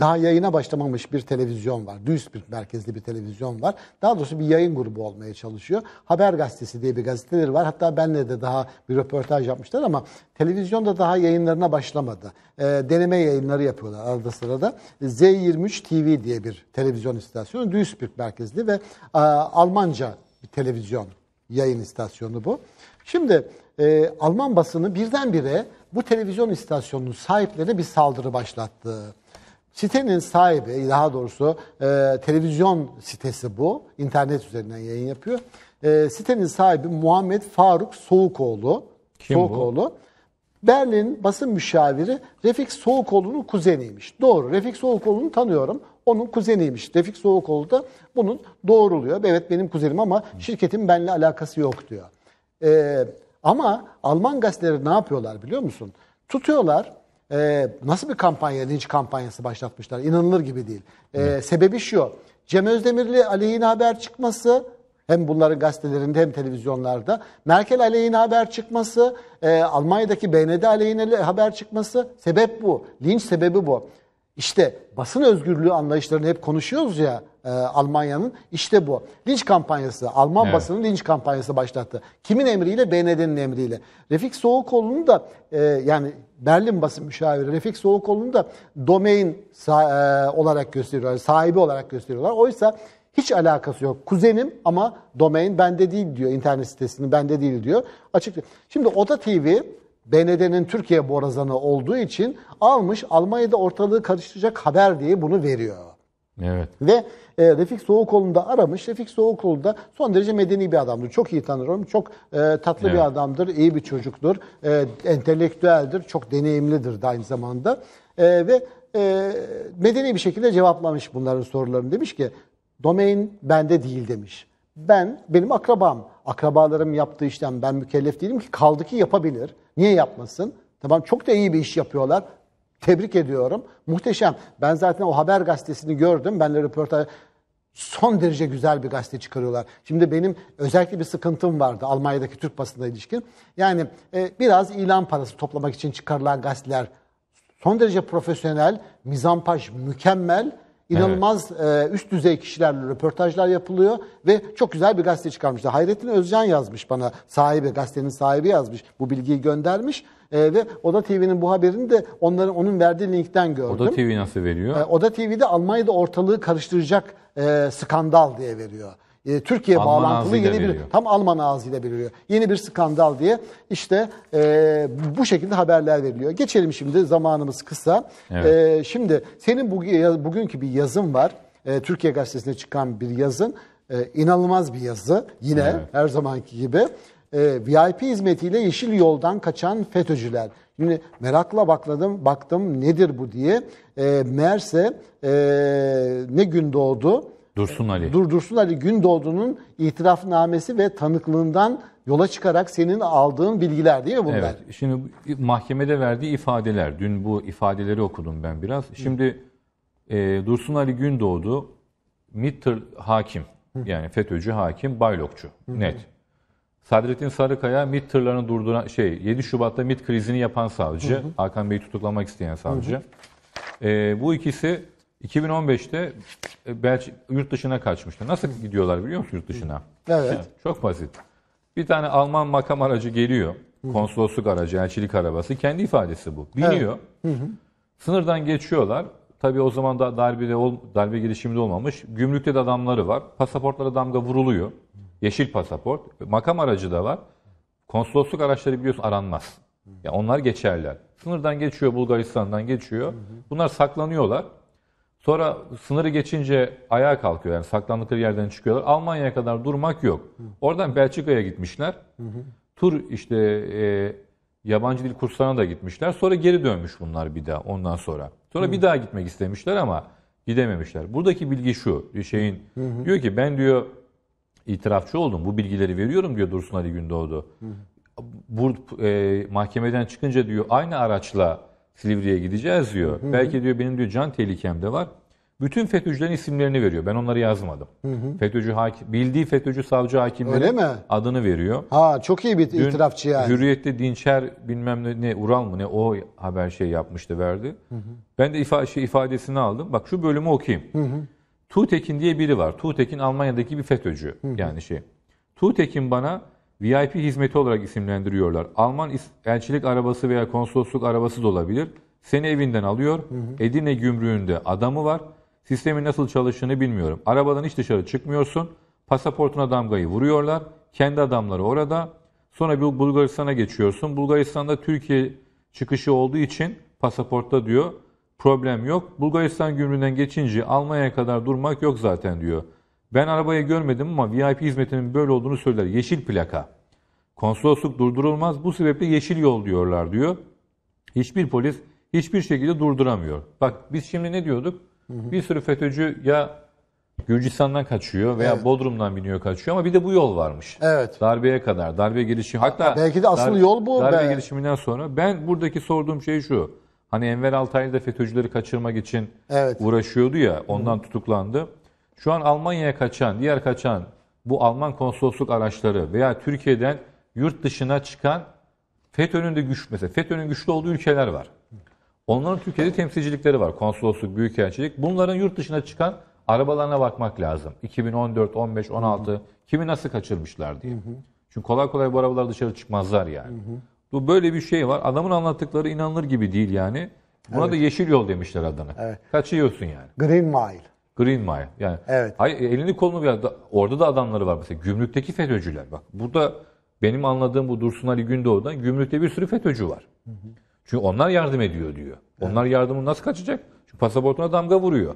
daha yayına başlamamış bir televizyon var. Duisburg merkezli bir televizyon var. Daha doğrusu bir yayın grubu olmaya çalışıyor. Haber Gazetesi diye bir gazeteleri var. Hatta benle de daha bir röportaj yapmışlar ama televizyonda daha yayınlarına başlamadı. E, deneme yayınları yapıyorlar arada sırada. Z23 TV diye bir televizyon istasyonu. Duisburg merkezli ve e, Almanca bir televizyon yayın istasyonu bu. Şimdi e, Alman basını birdenbire bu televizyon istasyonunun sahiplerine bir saldırı başlattı Sitenin sahibi, daha doğrusu e, televizyon sitesi bu. İnternet üzerinden yayın yapıyor. E, sitenin sahibi Muhammed Faruk Soğukoğlu. Kim Soğukoğlu. bu? Berlin basın müşaviri Refik Soğukoğlu'nun kuzeniymiş. Doğru. Refik Soğukoğlu'nu tanıyorum. Onun kuzeniymiş. Refik Soğukoğlu da bunun doğruluyor. Evet benim kuzenim ama şirketin benimle alakası yok diyor. Ee, ama Alman gazeteleri ne yapıyorlar biliyor musun? Tutuyorlar e, nasıl bir kampanya, linç kampanyası başlatmışlar. İnanılır gibi değil. E, sebebi şu, Cem Özdemirli aleyhine haber çıkması hem bunların gazetelerinde hem televizyonlarda. Merkel aleyhine haber çıkması, e, Almanya'daki BND aleyhine haber çıkması sebep bu. Linç sebebi bu. İşte basın özgürlüğü anlayışlarını hep konuşuyoruz ya e, Almanya'nın. işte bu. Linç kampanyası. Alman evet. basının linç kampanyası başlattı. Kimin emriyle? BND'nin emriyle. Refik Soğukoğlu'nu da e, yani Berlin basın müşaviri Refik Soğukoğlu'nu da domain sa- e, olarak gösteriyorlar. Sahibi olarak gösteriyorlar. Oysa hiç alakası yok. Kuzenim ama domain bende değil diyor internet sitesinin bende değil diyor. Açık. Şimdi Oda TV BND'nin Türkiye borazanı olduğu için almış Almanya'da ortalığı karıştıracak haber diye bunu veriyor. Evet. Ve e, Refik Soğukoğlu'nu da aramış. Refik Soğukoğlu da son derece medeni bir adamdır. Çok iyi tanırım. Çok e, tatlı evet. bir adamdır. iyi bir çocuktur. E, entelektüeldir. Çok deneyimlidir de aynı zamanda. E, ve e, medeni bir şekilde cevaplamış bunların sorularını. Demiş ki domain bende değil demiş. Ben, benim akrabam, akrabalarım yaptığı işten ben mükellef değilim ki kaldı ki yapabilir. Niye yapmasın? Tamam çok da iyi bir iş yapıyorlar. Tebrik ediyorum. Muhteşem. Ben zaten o haber gazetesini gördüm. Ben de röportaj son derece güzel bir gazete çıkarıyorlar. Şimdi benim özellikle bir sıkıntım vardı Almanya'daki Türk basında ilişkin. Yani e, biraz ilan parası toplamak için çıkarılan gazeteler son derece profesyonel, mizampaj mükemmel, inanılmaz evet. e, üst düzey kişilerle röportajlar yapılıyor ve çok güzel bir gazete çıkarmışlar. Hayrettin Özcan yazmış bana sahibi, gazetenin sahibi yazmış. Bu bilgiyi göndermiş. E, ve Oda TV'nin bu haberini de onların onun verdiği linkten gördüm. Oda TV nasıl veriyor? E, Oda TV'de Almanya'da ortalığı karıştıracak e, skandal diye veriyor e, Türkiye Alman bağlantılı yeni bir veriyor. tam Alman ağzıyla veriliyor. Yeni bir skandal diye işte e, bu şekilde haberler veriliyor. Geçelim şimdi zamanımız kısa. Evet. E, şimdi senin bu, bugünkü bir yazın var. E, Türkiye gazetesine çıkan bir yazın. E, inanılmaz bir yazı yine evet. her zamanki gibi e, VIP hizmetiyle yeşil yoldan kaçan FETÖ'cüler. Şimdi merakla bakladım, baktım nedir bu diye. E, meğerse e, ne gün doğdu? Dursun Ali. Dur, Dursun Ali gün Gündoğdu'nun itirafnamesi ve tanıklığından yola çıkarak senin aldığın bilgiler değil mi bunlar? Evet. Şimdi mahkemede verdiği ifadeler. Dün bu ifadeleri okudum ben biraz. Şimdi e, Dursun Ali gün doğdu, MİT hakim. Hı. Yani FETÖ'cü hakim, baylokçu. Hı. Net. Sadrettin Sarıkaya MIT tırlarını durduran şey 7 Şubat'ta MIT krizini yapan savcı, hı hı. Hakan Bey'i tutuklamak isteyen savcı. Hı hı. E, bu ikisi 2015'te Belç yurt dışına kaçmıştı. Nasıl gidiyorlar biliyor musun yurt dışına? Evet. çok basit. Bir tane Alman makam aracı geliyor. Konsolosluk aracı, elçilik arabası. Kendi ifadesi bu. Biniyor. Evet. Sınırdan geçiyorlar. Tabii o zaman da darbe de ol, darbe girişimi de olmamış. Gümrükte de adamları var. Pasaportlara damga vuruluyor. Yeşil pasaport. Makam aracı da var. Konsolosluk araçları biliyorsun aranmaz. Ya yani onlar geçerler. Sınırdan geçiyor, Bulgaristan'dan geçiyor. Bunlar saklanıyorlar. Sonra sınırı geçince ayağa kalkıyor. Yani saklandıkları yerden çıkıyorlar. Almanya'ya kadar durmak yok. Oradan Belçika'ya gitmişler. Tur işte e, yabancı dil kurslarına da gitmişler. Sonra geri dönmüş bunlar bir daha ondan sonra. Sonra bir daha gitmek istemişler ama gidememişler. Buradaki bilgi şu. Şeyin diyor ki ben diyor itirafçı oldum. Bu bilgileri veriyorum diyor Dursun Ali Gündoğdu. Bur, e, mahkemeden çıkınca diyor aynı araçla Silivri'ye gideceğiz diyor. Hı hı. Belki diyor benim diyor can tehlikem de var. Bütün FETÖ'cülerin isimlerini veriyor. Ben onları yazmadım. Hı hı. FETÖ'cü hak, bildiği FETÖ'cü savcı hakimlerin adını veriyor. Ha çok iyi bir Dün itirafçı yani. Hürriyet'te Dinçer bilmem ne, ne Ural mı ne o haber şey yapmıştı verdi. Hı hı. Ben de ifa, şey, ifadesini aldım. Bak şu bölümü okuyayım. Hı hı. Tuğtekin diye biri var. Tuğtekin Almanya'daki bir FETÖ'cü. Yani şey. Tuğtekin bana VIP hizmeti olarak isimlendiriyorlar. Alman elçilik arabası veya konsolosluk arabası da olabilir. Seni evinden alıyor. Hı hı. Edirne gümrüğünde adamı var. Sistemin nasıl çalıştığını bilmiyorum. Arabadan hiç dışarı çıkmıyorsun. Pasaportuna damgayı vuruyorlar. Kendi adamları orada. Sonra Bulgaristan'a geçiyorsun. Bulgaristan'da Türkiye çıkışı olduğu için pasaportta diyor Problem yok. Bulgaristan gümrüğünden geçince Almanya'ya kadar durmak yok zaten diyor. Ben arabayı görmedim ama VIP hizmetinin böyle olduğunu söyler. Yeşil plaka. Konsolosluk durdurulmaz. Bu sebeple yeşil yol diyorlar diyor. Hiçbir polis hiçbir şekilde durduramıyor. Bak biz şimdi ne diyorduk? Bir sürü FETÖ'cü ya Gürcistan'dan kaçıyor veya evet. Bodrum'dan biniyor kaçıyor ama bir de bu yol varmış. Evet. Darbeye kadar, darbe girişimi. Hatta belki de asıl darbe, yol bu. Darbe be. girişiminden sonra ben buradaki sorduğum şey şu. Hani Enver Altaylı da FETÖ'cüleri kaçırmak için evet. uğraşıyordu ya ondan Hı. tutuklandı. Şu an Almanya'ya kaçan, diğer kaçan bu Alman konsolosluk araçları veya Türkiye'den yurt dışına çıkan FETÖ'nün de güç mesela FETÖ'nün güçlü olduğu ülkeler var. Onların Türkiye'de temsilcilikleri var. Konsolosluk, büyükelçilik. Bunların yurt dışına çıkan arabalarına bakmak lazım. 2014, 15, 16 hı kimi nasıl kaçırmışlar diye. Hı Çünkü kolay kolay bu arabalar dışarı çıkmazlar yani. hı. Bu böyle bir şey var. Adamın anlattıkları inanılır gibi değil yani. Buna evet. da yeşil yol demişler adına. Evet. Kaçıyorsun şey yani. Green Mile. Green Mile. Yani evet. Hayır, elini kolunu bir yerde, orada da adamları var mesela. Gümrükteki FETÖ'cüler bak. Burada benim anladığım bu Dursun Ali Gündoğdu'dan gümrükte bir sürü FETÖ'cü var. Hı hı. Çünkü onlar yardım ediyor diyor. Onlar evet. yardımı nasıl kaçacak? Çünkü pasaportuna damga vuruyor.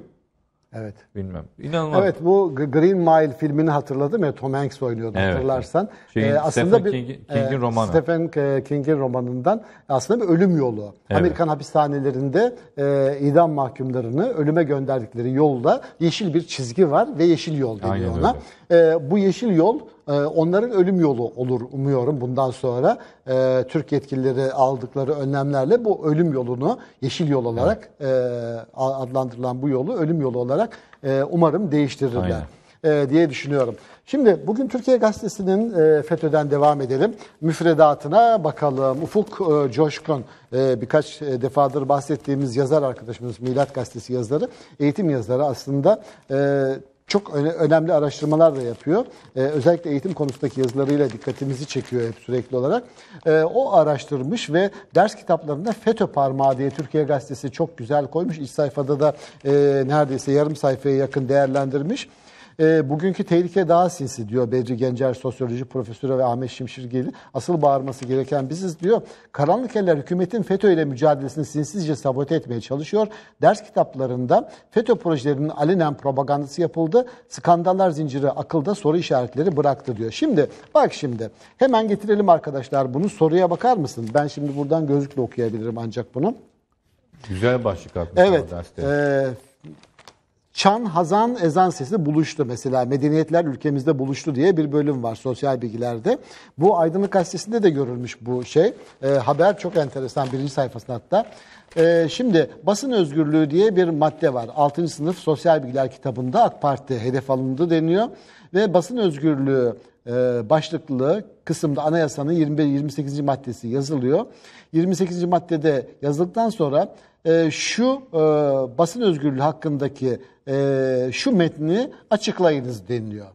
Evet. Bilmem. İnanılmaz. Evet bu Green Mile filmini hatırladım ya Tom Hanks oynuyordu evet. hatırlarsan. Şeyin, ee, aslında Stephen bir King, King'in e, romanı. Stephen e, King'in romanından aslında bir ölüm yolu. Evet. Amerikan hapishanelerinde e, idam mahkumlarını ölüme gönderdikleri yolda yeşil bir çizgi var ve yeşil yol deniyor Aynen ona. E, bu yeşil yol ee, onların ölüm yolu olur umuyorum bundan sonra. Ee, Türk yetkilileri aldıkları önlemlerle bu ölüm yolunu yeşil yol olarak evet. E, adlandırılan bu yolu ölüm yolu olarak e, umarım değiştirirler Aynen. E, diye düşünüyorum. Şimdi bugün Türkiye Gazetesi'nin FETÖ'den devam edelim. Müfredatına bakalım. Ufuk Coşkun birkaç defadır bahsettiğimiz yazar arkadaşımız Milat Gazetesi yazarı, eğitim yazarı aslında çok önemli araştırmalar da yapıyor. Ee, özellikle eğitim konusundaki yazılarıyla dikkatimizi çekiyor hep sürekli olarak. Ee, o araştırmış ve ders kitaplarında FETÖ parmağı diye Türkiye Gazetesi çok güzel koymuş. İç sayfada da e, neredeyse yarım sayfaya yakın değerlendirmiş. E, bugünkü tehlike daha sinsi diyor Bedri Gencer sosyoloji profesörü ve Ahmet Şimşirgeli. Asıl bağırması gereken biziz diyor. Karanlık eller hükümetin FETÖ ile mücadelesini sinsizce sabote etmeye çalışıyor. Ders kitaplarında FETÖ projelerinin alenen propagandası yapıldı. Skandallar zinciri akılda soru işaretleri bıraktı diyor. Şimdi bak şimdi hemen getirelim arkadaşlar bunu soruya bakar mısın? Ben şimdi buradan gözlükle okuyabilirim ancak bunu. Güzel başlık atmış evet, ama derste. E, Çan, hazan, ezan sesi buluştu mesela. Medeniyetler ülkemizde buluştu diye bir bölüm var sosyal bilgilerde. Bu Aydınlık Gazetesi'nde de görülmüş bu şey. E, haber çok enteresan birinci sayfasında hatta. E, şimdi basın özgürlüğü diye bir madde var. 6. sınıf sosyal bilgiler kitabında AK Parti hedef alındı deniyor. Ve basın özgürlüğü e, başlıklı kısımda anayasanın 25 28 maddesi yazılıyor. 28. maddede yazıldıktan sonra e, şu e, basın özgürlüğü hakkındaki e, şu metni açıklayınız deniliyor.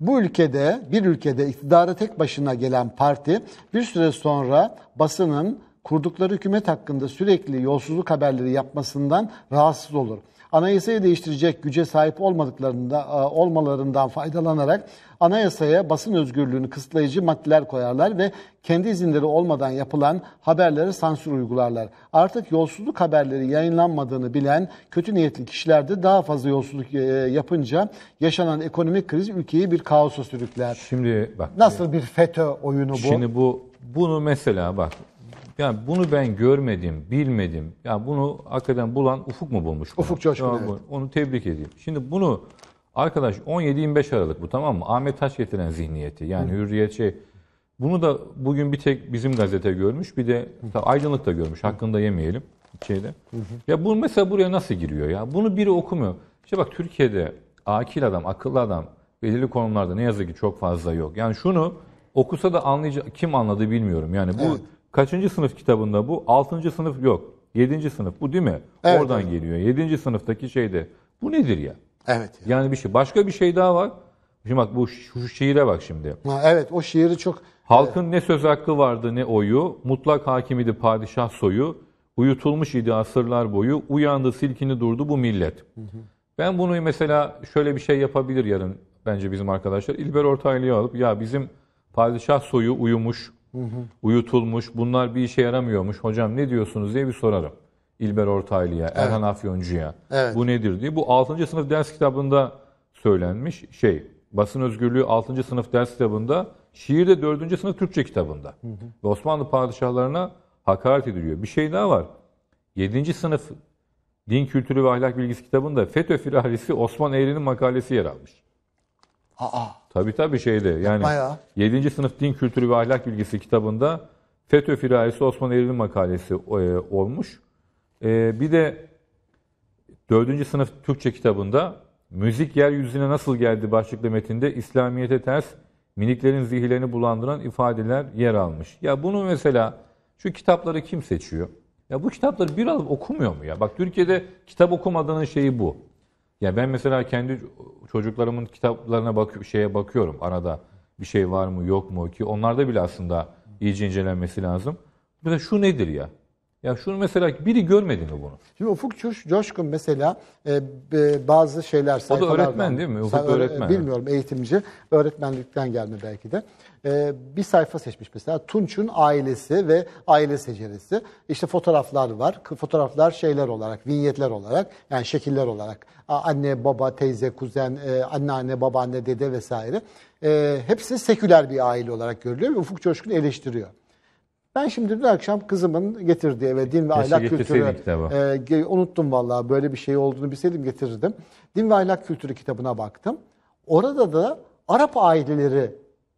Bu ülkede bir ülkede iktidara tek başına gelen parti bir süre sonra basının kurdukları hükümet hakkında sürekli yolsuzluk haberleri yapmasından rahatsız olur anayasayı değiştirecek güce sahip olmadıklarında e, olmalarından faydalanarak anayasaya basın özgürlüğünü kısıtlayıcı maddeler koyarlar ve kendi izinleri olmadan yapılan haberlere sansür uygularlar. Artık yolsuzluk haberleri yayınlanmadığını bilen kötü niyetli kişiler de daha fazla yolsuzluk e, yapınca yaşanan ekonomik kriz ülkeyi bir kaosa sürükler. Şimdi bak. Nasıl bir FETÖ oyunu bu? Şimdi bu bunu mesela bak yani bunu ben görmedim, bilmedim. Yani bunu hakikaten bulan Ufuk mu bulmuş? Bunu? Ufuk Coşkun evet. Onu tebrik edeyim. Şimdi bunu arkadaş 17-25 Aralık bu tamam mı? Ahmet Taş getiren zihniyeti. Yani Hı. hürriyet şey. Bunu da bugün bir tek bizim gazete görmüş. Bir de Aydınlık da görmüş. Hakkında yemeyelim. Şeyde. Hı hı. Ya bu mesela buraya nasıl giriyor ya? Bunu biri okumuyor. İşte bak Türkiye'de akil adam, akıllı adam belirli konularda ne yazık ki çok fazla yok. Yani şunu okusa da anlayacak kim anladı bilmiyorum. Yani bu evet. Kaçıncı sınıf kitabında bu? Altıncı sınıf yok. Yedinci sınıf bu değil mi? Evet, Oradan evet. geliyor. Yedinci sınıftaki şeyde. Bu nedir ya? Evet. Yani. yani bir şey. Başka bir şey daha var. Şimdi bak bu şu şiire bak şimdi. Ha, evet o şiiri çok... Halkın evet. ne söz hakkı vardı ne oyu, mutlak hakim idi padişah soyu, uyutulmuş idi asırlar boyu, uyandı silkini durdu bu millet. Hı hı. Ben bunu mesela şöyle bir şey yapabilir yarın bence bizim arkadaşlar. İlber Ortaylı'yı alıp ya bizim padişah soyu uyumuş, Hı hı. Uyutulmuş, bunlar bir işe yaramıyormuş. Hocam ne diyorsunuz diye bir sorarım. İlber Ortaylı'ya, evet. Erhan Afyoncu'ya. Evet. Bu nedir diye. Bu 6. sınıf ders kitabında söylenmiş şey. Basın özgürlüğü 6. sınıf ders kitabında, şiir de 4. sınıf Türkçe kitabında. Hı hı. Ve Osmanlı padişahlarına hakaret ediliyor. Bir şey daha var. 7. sınıf Din Kültürü ve Ahlak Bilgisi kitabında FETÖ firarisi Osman Eğri'nin makalesi yer almış. Aa. Tabii tabii şeyde yani ya. 7. sınıf din kültürü ve ahlak bilgisi kitabında FETÖ firarisi Osman Eylül'ün makalesi e, olmuş. E, bir de 4. sınıf Türkçe kitabında Müzik yeryüzüne nasıl geldi başlıklı metinde İslamiyete ters miniklerin zihirlerini bulandıran ifadeler yer almış. Ya bunu mesela şu kitapları kim seçiyor? Ya bu kitapları bir alıp okumuyor mu ya? Bak Türkiye'de kitap okumadığının şeyi bu. Ya ben mesela kendi çocuklarımın kitaplarına bakıp şeye bakıyorum arada bir şey var mı yok mu ki onlarda bile aslında iyice incelenmesi lazım. Mesela şu nedir ya? Ya şunu mesela biri görmedi mi bunu? Şimdi Ufuk Çuş, Coşkun mesela e, e, bazı şeyler O da öğretmen değil mi? Ufuk Sa- öğretmen. E, bilmiyorum eğitimci. Öğretmenlikten gelme belki de. E, bir sayfa seçmiş mesela. Tunç'un ailesi ve aile seceresi. İşte fotoğraflar var. Fotoğraflar şeyler olarak, vinyetler olarak yani şekiller olarak. Anne, baba, teyze, kuzen, e, anneanne, babaanne, dede vesaire. E, hepsi seküler bir aile olarak görülüyor ve Ufuk Coşkun eleştiriyor. Ben şimdi dün akşam kızımın getirdiği ve din ve Keşke ahlak kültürü e, unuttum vallahi böyle bir şey olduğunu bilseydim getirirdim. Din ve ahlak kültürü kitabına baktım. Orada da Arap aileleri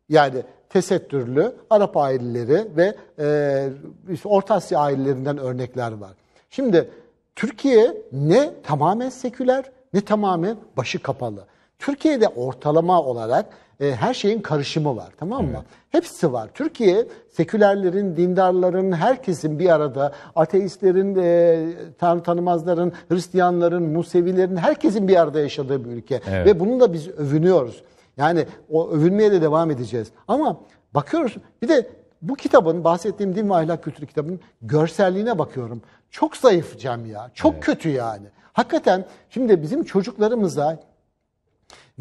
yani tesettürlü Arap aileleri ve e, işte Orta Asya ailelerinden örnekler var. Şimdi Türkiye ne tamamen seküler ne tamamen başı kapalı. Türkiye'de ortalama olarak e, her şeyin karışımı var tamam mı? Evet. Hepsi var. Türkiye sekülerlerin, dindarların, herkesin bir arada, ateistlerin, e, tanrı tanımazların, Hristiyanların, Musevilerin, herkesin bir arada yaşadığı bir ülke. Evet. Ve bunu da biz övünüyoruz. Yani o övünmeye de devam edeceğiz. Ama bakıyoruz bir de bu kitabın bahsettiğim din ve ahlak kültürü kitabının görselliğine bakıyorum. Çok zayıf cam ya. Çok evet. kötü yani. Hakikaten şimdi bizim çocuklarımıza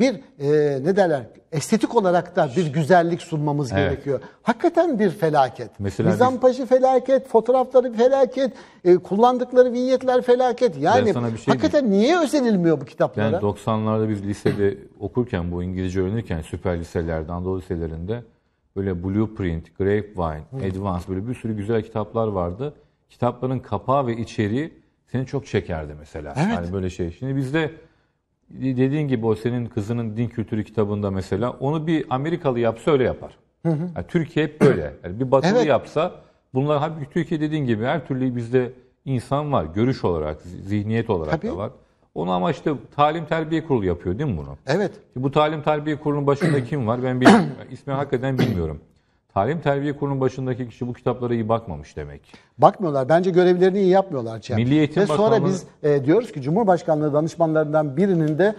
bir e, ne derler estetik olarak da bir güzellik sunmamız evet. gerekiyor. Hakikaten bir felaket. Mesela Mizampajı biz... felaket, fotoğrafları felaket, e, kullandıkları vinyetler felaket. Yani şey hakikaten diyeyim. niye özenilmiyor bu kitaplara? Yani 90'larda biz lisede okurken bu İngilizce öğrenirken süper liselerde, Anadolu liselerinde böyle Blueprint, Grapevine, Hı. Advance böyle bir sürü güzel kitaplar vardı. Kitapların kapağı ve içeriği seni çok çekerdi mesela. Evet. Yani böyle şey. Şimdi bizde dediğin gibi o senin kızının din kültürü kitabında mesela onu bir Amerikalı yapsa öyle yapar. Hı hı. Yani Türkiye hep böyle. Yani bir batılı evet. yapsa bunlar halbuki Türkiye dediğin gibi her türlü bizde insan var. Görüş olarak, zihniyet olarak Tabii. da var. Onu ama işte talim terbiye kurulu yapıyor değil mi bunu? Evet. Bu talim terbiye kurulunun başında [clears throat] kim var? Ben bilmiyorum. İsmi hakikaten bilmiyorum. Talim Terbiye Kurulu'nun başındaki kişi bu kitaplara iyi bakmamış demek. Bakmıyorlar. Bence görevlerini iyi yapmıyorlar. Cem. Milli Eğitim Ve Bakanlığı... sonra biz e, diyoruz ki Cumhurbaşkanlığı danışmanlarından birinin de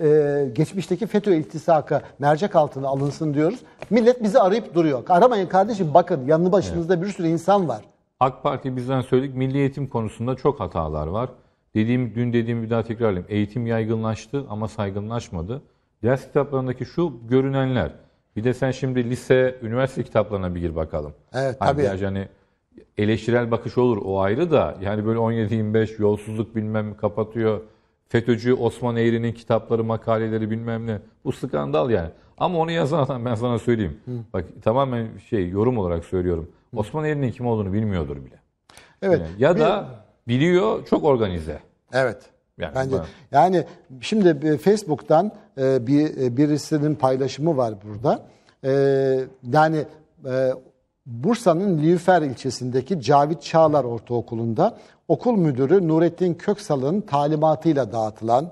e, geçmişteki FETÖ iltisaka mercek altına alınsın diyoruz. Millet bizi arayıp duruyor. Aramayın kardeşim bakın yanı başınızda evet. bir sürü insan var. AK Parti bizden söyledik. Milli eğitim konusunda çok hatalar var. Dediğim dün dediğim bir daha tekrarlayayım. Eğitim yaygınlaştı ama saygınlaşmadı. Ders kitaplarındaki şu görünenler bir de sen şimdi lise, üniversite kitaplarına bir gir bakalım. Evet hani tabii. Yani hani eleştirel bakış olur o ayrı da yani böyle 17-25 yolsuzluk bilmem kapatıyor. FETÖ'cü Osman Eğri'nin kitapları, makaleleri bilmem ne. Bu skandal yani. Ama onu yazan adam ben sana söyleyeyim. Hı. Bak tamamen şey yorum olarak söylüyorum. Hı. Osman Eğri'nin kim olduğunu bilmiyordur bile. Evet. Yani, ya bir... da biliyor çok organize. Evet. Yani Bence yani şimdi e, Facebook'tan e, bir e, birisinin paylaşımı var burada. Yani Bursa'nın Lüfer ilçesindeki Cavit Çağlar Ortaokulu'nda okul müdürü Nurettin Köksal'ın talimatıyla dağıtılan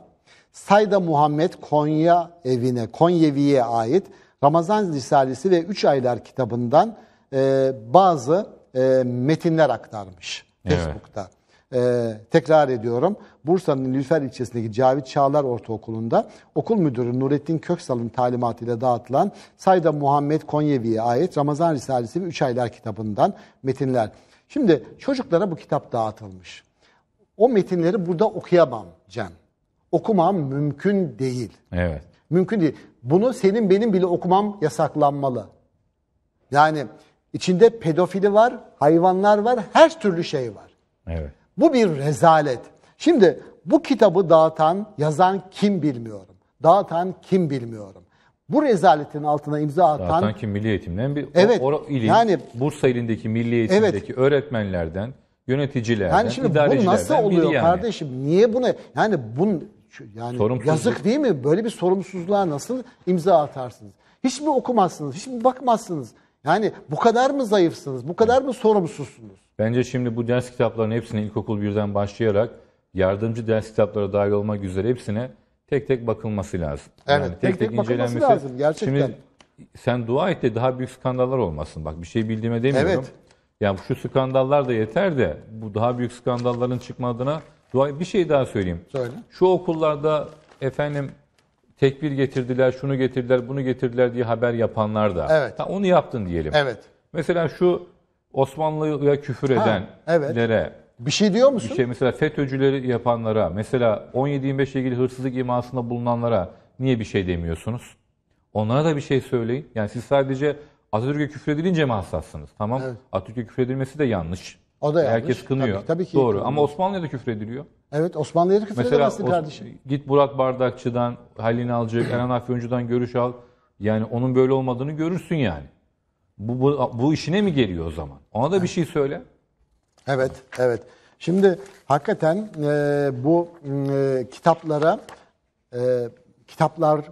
Sayda Muhammed Konya evine, Konyevi'ye ait Ramazan Risalesi ve Üç Aylar kitabından e, bazı e, metinler aktarmış evet. Facebook'ta. E, tekrar ediyorum. Bursa'nın Lüfer ilçesindeki Cavit Çağlar Ortaokulu'nda okul müdürü Nurettin Köksal'ın talimatıyla dağıtılan Sayda Muhammed Konyevi'ye ait Ramazan Risalesi ve Üç Aylar kitabından metinler. Şimdi çocuklara bu kitap dağıtılmış. O metinleri burada okuyamam Cem. Okumam mümkün değil. Evet. Mümkün değil. Bunu senin benim bile okumam yasaklanmalı. Yani içinde pedofili var, hayvanlar var, her türlü şey var. Evet. Bu bir rezalet. Şimdi bu kitabı dağıtan, yazan kim bilmiyorum. Dağıtan kim bilmiyorum. Bu rezaletin altına imza atan... Dağıtan kim milli eğitimden bir... Evet. O, o ilin, yani, Bursa ilindeki milli eğitimdeki evet, öğretmenlerden, yöneticilerden, yani şimdi idarecilerden bu nasıl oluyor yani. kardeşim? Niye bunu... Yani bunun yani yazık değil mi? Böyle bir sorumsuzluğa nasıl imza atarsınız? Hiç mi okumazsınız? Hiç mi bakmazsınız? Yani bu kadar mı zayıfsınız? Bu kadar mı sorumsuzsunuz? Bence şimdi bu ders kitaplarının hepsini ilkokul birden başlayarak yardımcı ders kitapları dahil olmak üzere hepsine tek tek bakılması lazım. Evet, yani tek tek, tek, tek incelenmesi lazım gerçekten. Şimdi sen dua et de daha büyük skandallar olmasın. Bak bir şey bildiğime demiyorum. Evet. Yani şu skandallar da yeter de bu daha büyük skandalların çıkmadığına dua bir şey daha söyleyeyim. Söyle. Şu okullarda efendim tekbir getirdiler, şunu getirdiler, bunu getirdiler diye haber yapanlar da. Evet. Ha, onu yaptın diyelim. Evet. Mesela şu Osmanlı'ya küfür edenlere ha, evet. Bir şey diyor musun? Bir şey mesela FETÖ'cüleri yapanlara, mesela 17-25 ilgili hırsızlık imasında bulunanlara niye bir şey demiyorsunuz? Onlara da bir şey söyleyin. Yani siz sadece Atatürk'e küfredilince mi hassassınız? Tamam. Evet. Atatürk'e küfredilmesi de yanlış. O da yanlış. Herkes kınıyor. Tabii, tabii ki. Doğru kınıyor. ama Osmanlı'ya da küfrediliyor. Evet Osmanlı'ya da küfredemezsin Mesela, kardeşim. Git Burak Bardakçı'dan, Halil Alcık, Eren Afyoncu'dan görüş al. Yani onun böyle olmadığını görürsün yani. Bu, bu, bu işine mi geliyor o zaman? Ona da bir şey söyle. Evet, evet. Şimdi hakikaten e, bu e, kitaplara e, kitaplar e,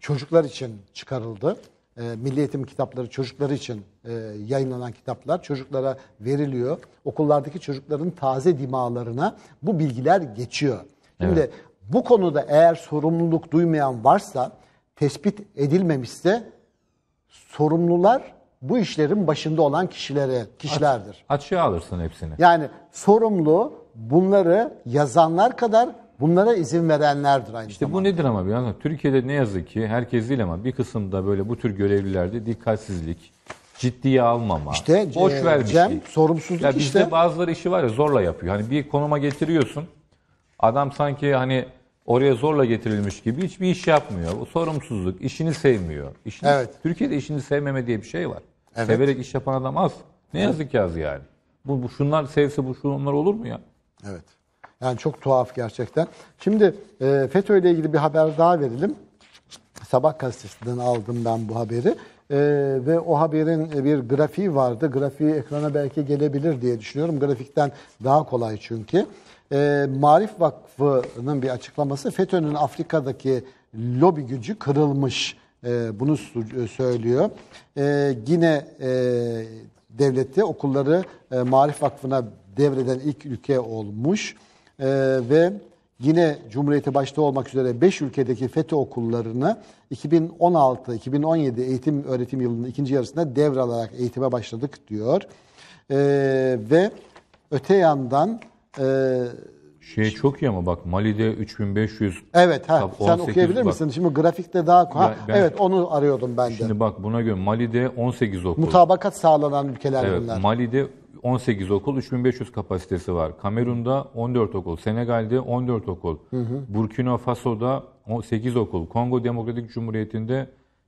çocuklar için çıkarıldı. E, Milli Eğitim kitapları çocuklar için e, yayınlanan kitaplar çocuklara veriliyor. Okullardaki çocukların taze dimalarına bu bilgiler geçiyor. Şimdi evet. bu konuda eğer sorumluluk duymayan varsa, tespit edilmemişse sorumlular bu işlerin başında olan kişilere kişilerdir. Aç, açığa alırsın hepsini. Yani sorumlu bunları yazanlar kadar bunlara izin verenlerdir aynı İşte zamanda. bu nedir ama bir biraz Türkiye'de ne yazık ki herkes değil ama bir kısımda böyle bu tür görevlilerde dikkatsizlik, ciddiye almama, İşte boş e, vermişlik. Şey. Cem, sorumsuzluk ya işte. Bizde bazıları işi var ya zorla yapıyor. Hani bir konuma getiriyorsun. Adam sanki hani oraya zorla getirilmiş gibi hiçbir iş yapmıyor. Bu sorumsuzluk, işini sevmiyor. İşini, evet. Türkiye'de işini sevmeme diye bir şey var. Evet. Severek iş yapan adam az. Ne yazık ki az yani. Bu, bu şunlar sevse bu şunlar olur mu ya? Evet. Yani çok tuhaf gerçekten. Şimdi e, FETÖ ile ilgili bir haber daha verelim. Sabah gazetesinden aldım ben bu haberi. E, ve o haberin bir grafiği vardı. Grafiği ekrana belki gelebilir diye düşünüyorum. Grafikten daha kolay çünkü. E, Marif Vakfı'nın bir açıklaması FETÖ'nün Afrika'daki lobi gücü kırılmış e, bunu e, söylüyor. E, yine e, devleti okulları e, Marif Vakfı'na devreden ilk ülke olmuş ve yine Cumhuriyeti başta olmak üzere 5 ülkedeki FETÖ okullarını 2016-2017 eğitim öğretim yılının ikinci yarısında devralarak eğitime başladık diyor. ve öte yandan şey çok iyi ama bak Mali'de 3500. Evet ha sen okuyabilir bak. misin? Şimdi grafikte daha ha, ben, evet onu arıyordum ben de. Şimdi bak buna göre Mali'de 18 okul. Mutabakat sağlanan ülkeler evet, bunlar. Mali'de 18 okul 3500 kapasitesi var. Kamerun'da 14 okul, Senegal'de 14 okul, hı hı. Burkina Faso'da 8 okul, Kongo Demokratik Cumhuriyeti'nde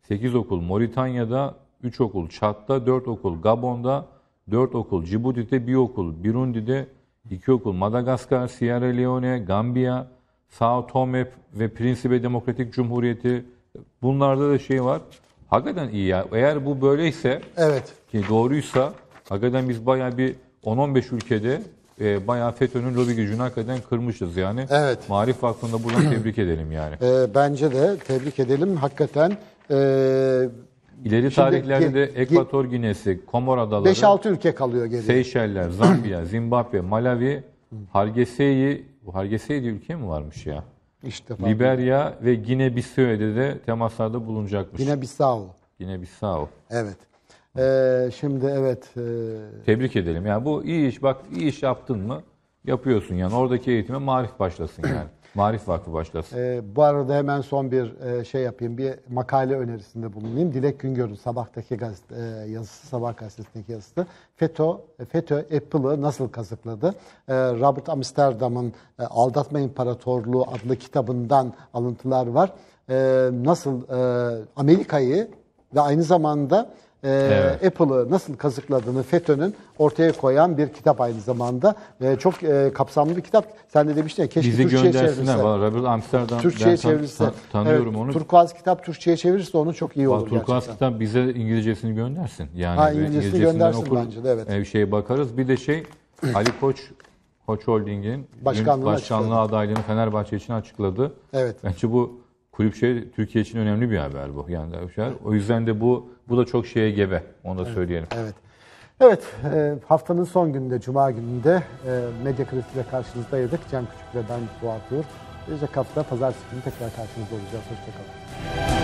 8 okul, Moritanya'da 3 okul, Çad'da 4 okul, Gabon'da 4 okul, Cibuti'de 1 okul, Burundi'de iki okul Madagaskar, Sierra Leone, Gambiya, Sao Tome ve Principe Demokratik Cumhuriyeti bunlarda da şey var. Hakikaten iyi ya. Eğer bu böyleyse evet. ki doğruysa hakikaten biz bayağı bir 10-15 ülkede e, bayağı FETÖ'nün lobi gücünü hakikaten kırmışız yani. Evet. Marif Vakfı'nda buradan tebrik edelim yani. [clears throat] E, bence de tebrik edelim. Hakikaten e, İleri Şimdi tarihlerde de Ekvator Ginesi, Komor Adaları, 5-6 ülke kalıyor geriye. Seyşeller, Zambiya, [clears throat] Zimbabwe, Malawi, Hargeseyi, bu Hargeseyi diye ülke mi varmış ya? İşte bak. Liberya ve Gine Bissau'da de temaslarda bulunacakmış. Gine Bissau. Gine Bissau. Evet. Ee, şimdi evet. E... Tebrik edelim. Yani bu iyi iş. Bak iyi iş yaptın mı? Yapıyorsun yani. Oradaki eğitime marif başlasın yani. Marif Vakfı başlasın. Ee, bu arada hemen son bir e, şey yapayım. Bir makale önerisinde bulunayım. Dilek Güngör'ün sabahtaki gazete, e, yazısı, sabah gazetesindeki yazısı. FETÖ, FETÖ Apple'ı nasıl kazıkladı? E, Robert Amsterdam'ın e, Aldatma İmparatorluğu adlı kitabından alıntılar var. E, nasıl e, Amerika'yı ve aynı zamanda e, evet. Apple'ı nasıl kazıkladığını FETÖ'nün ortaya koyan bir kitap aynı zamanda. E, çok e, kapsamlı bir kitap. Sen de demiştin ya keşke Bizi Türkçe'ye çevirirse. Robert Amsterdam. Türkçe'ye çevirirse. tanıyorum evet, onu. Turkuaz kitap Türkçe'ye çevirirse onu çok iyi olur Turkuaz gerçekten. kitap bize İngilizcesini göndersin. Yani ha, İngilizcesini, göndersin okur, bence de evet. E, bir şeye bakarız. Bir de şey [clears throat] Ali Koç Koç Holding'in başkanlığı açıkladı. adaylığını Fenerbahçe için açıkladı. Evet. Bence bu kulüp şey Türkiye için önemli bir haber bu. Yani o yüzden de bu bu da çok şeye gebe. Onu da evet, söyleyelim. Evet. Evet, e, haftanın son gününde, Cuma gününde e, medya kritiğiyle karşınızdaydık. Cem Küçük ve ben Fuat Uğur. Gelecek hafta pazartesi günü tekrar karşınızda olacağız. Hoşçakalın.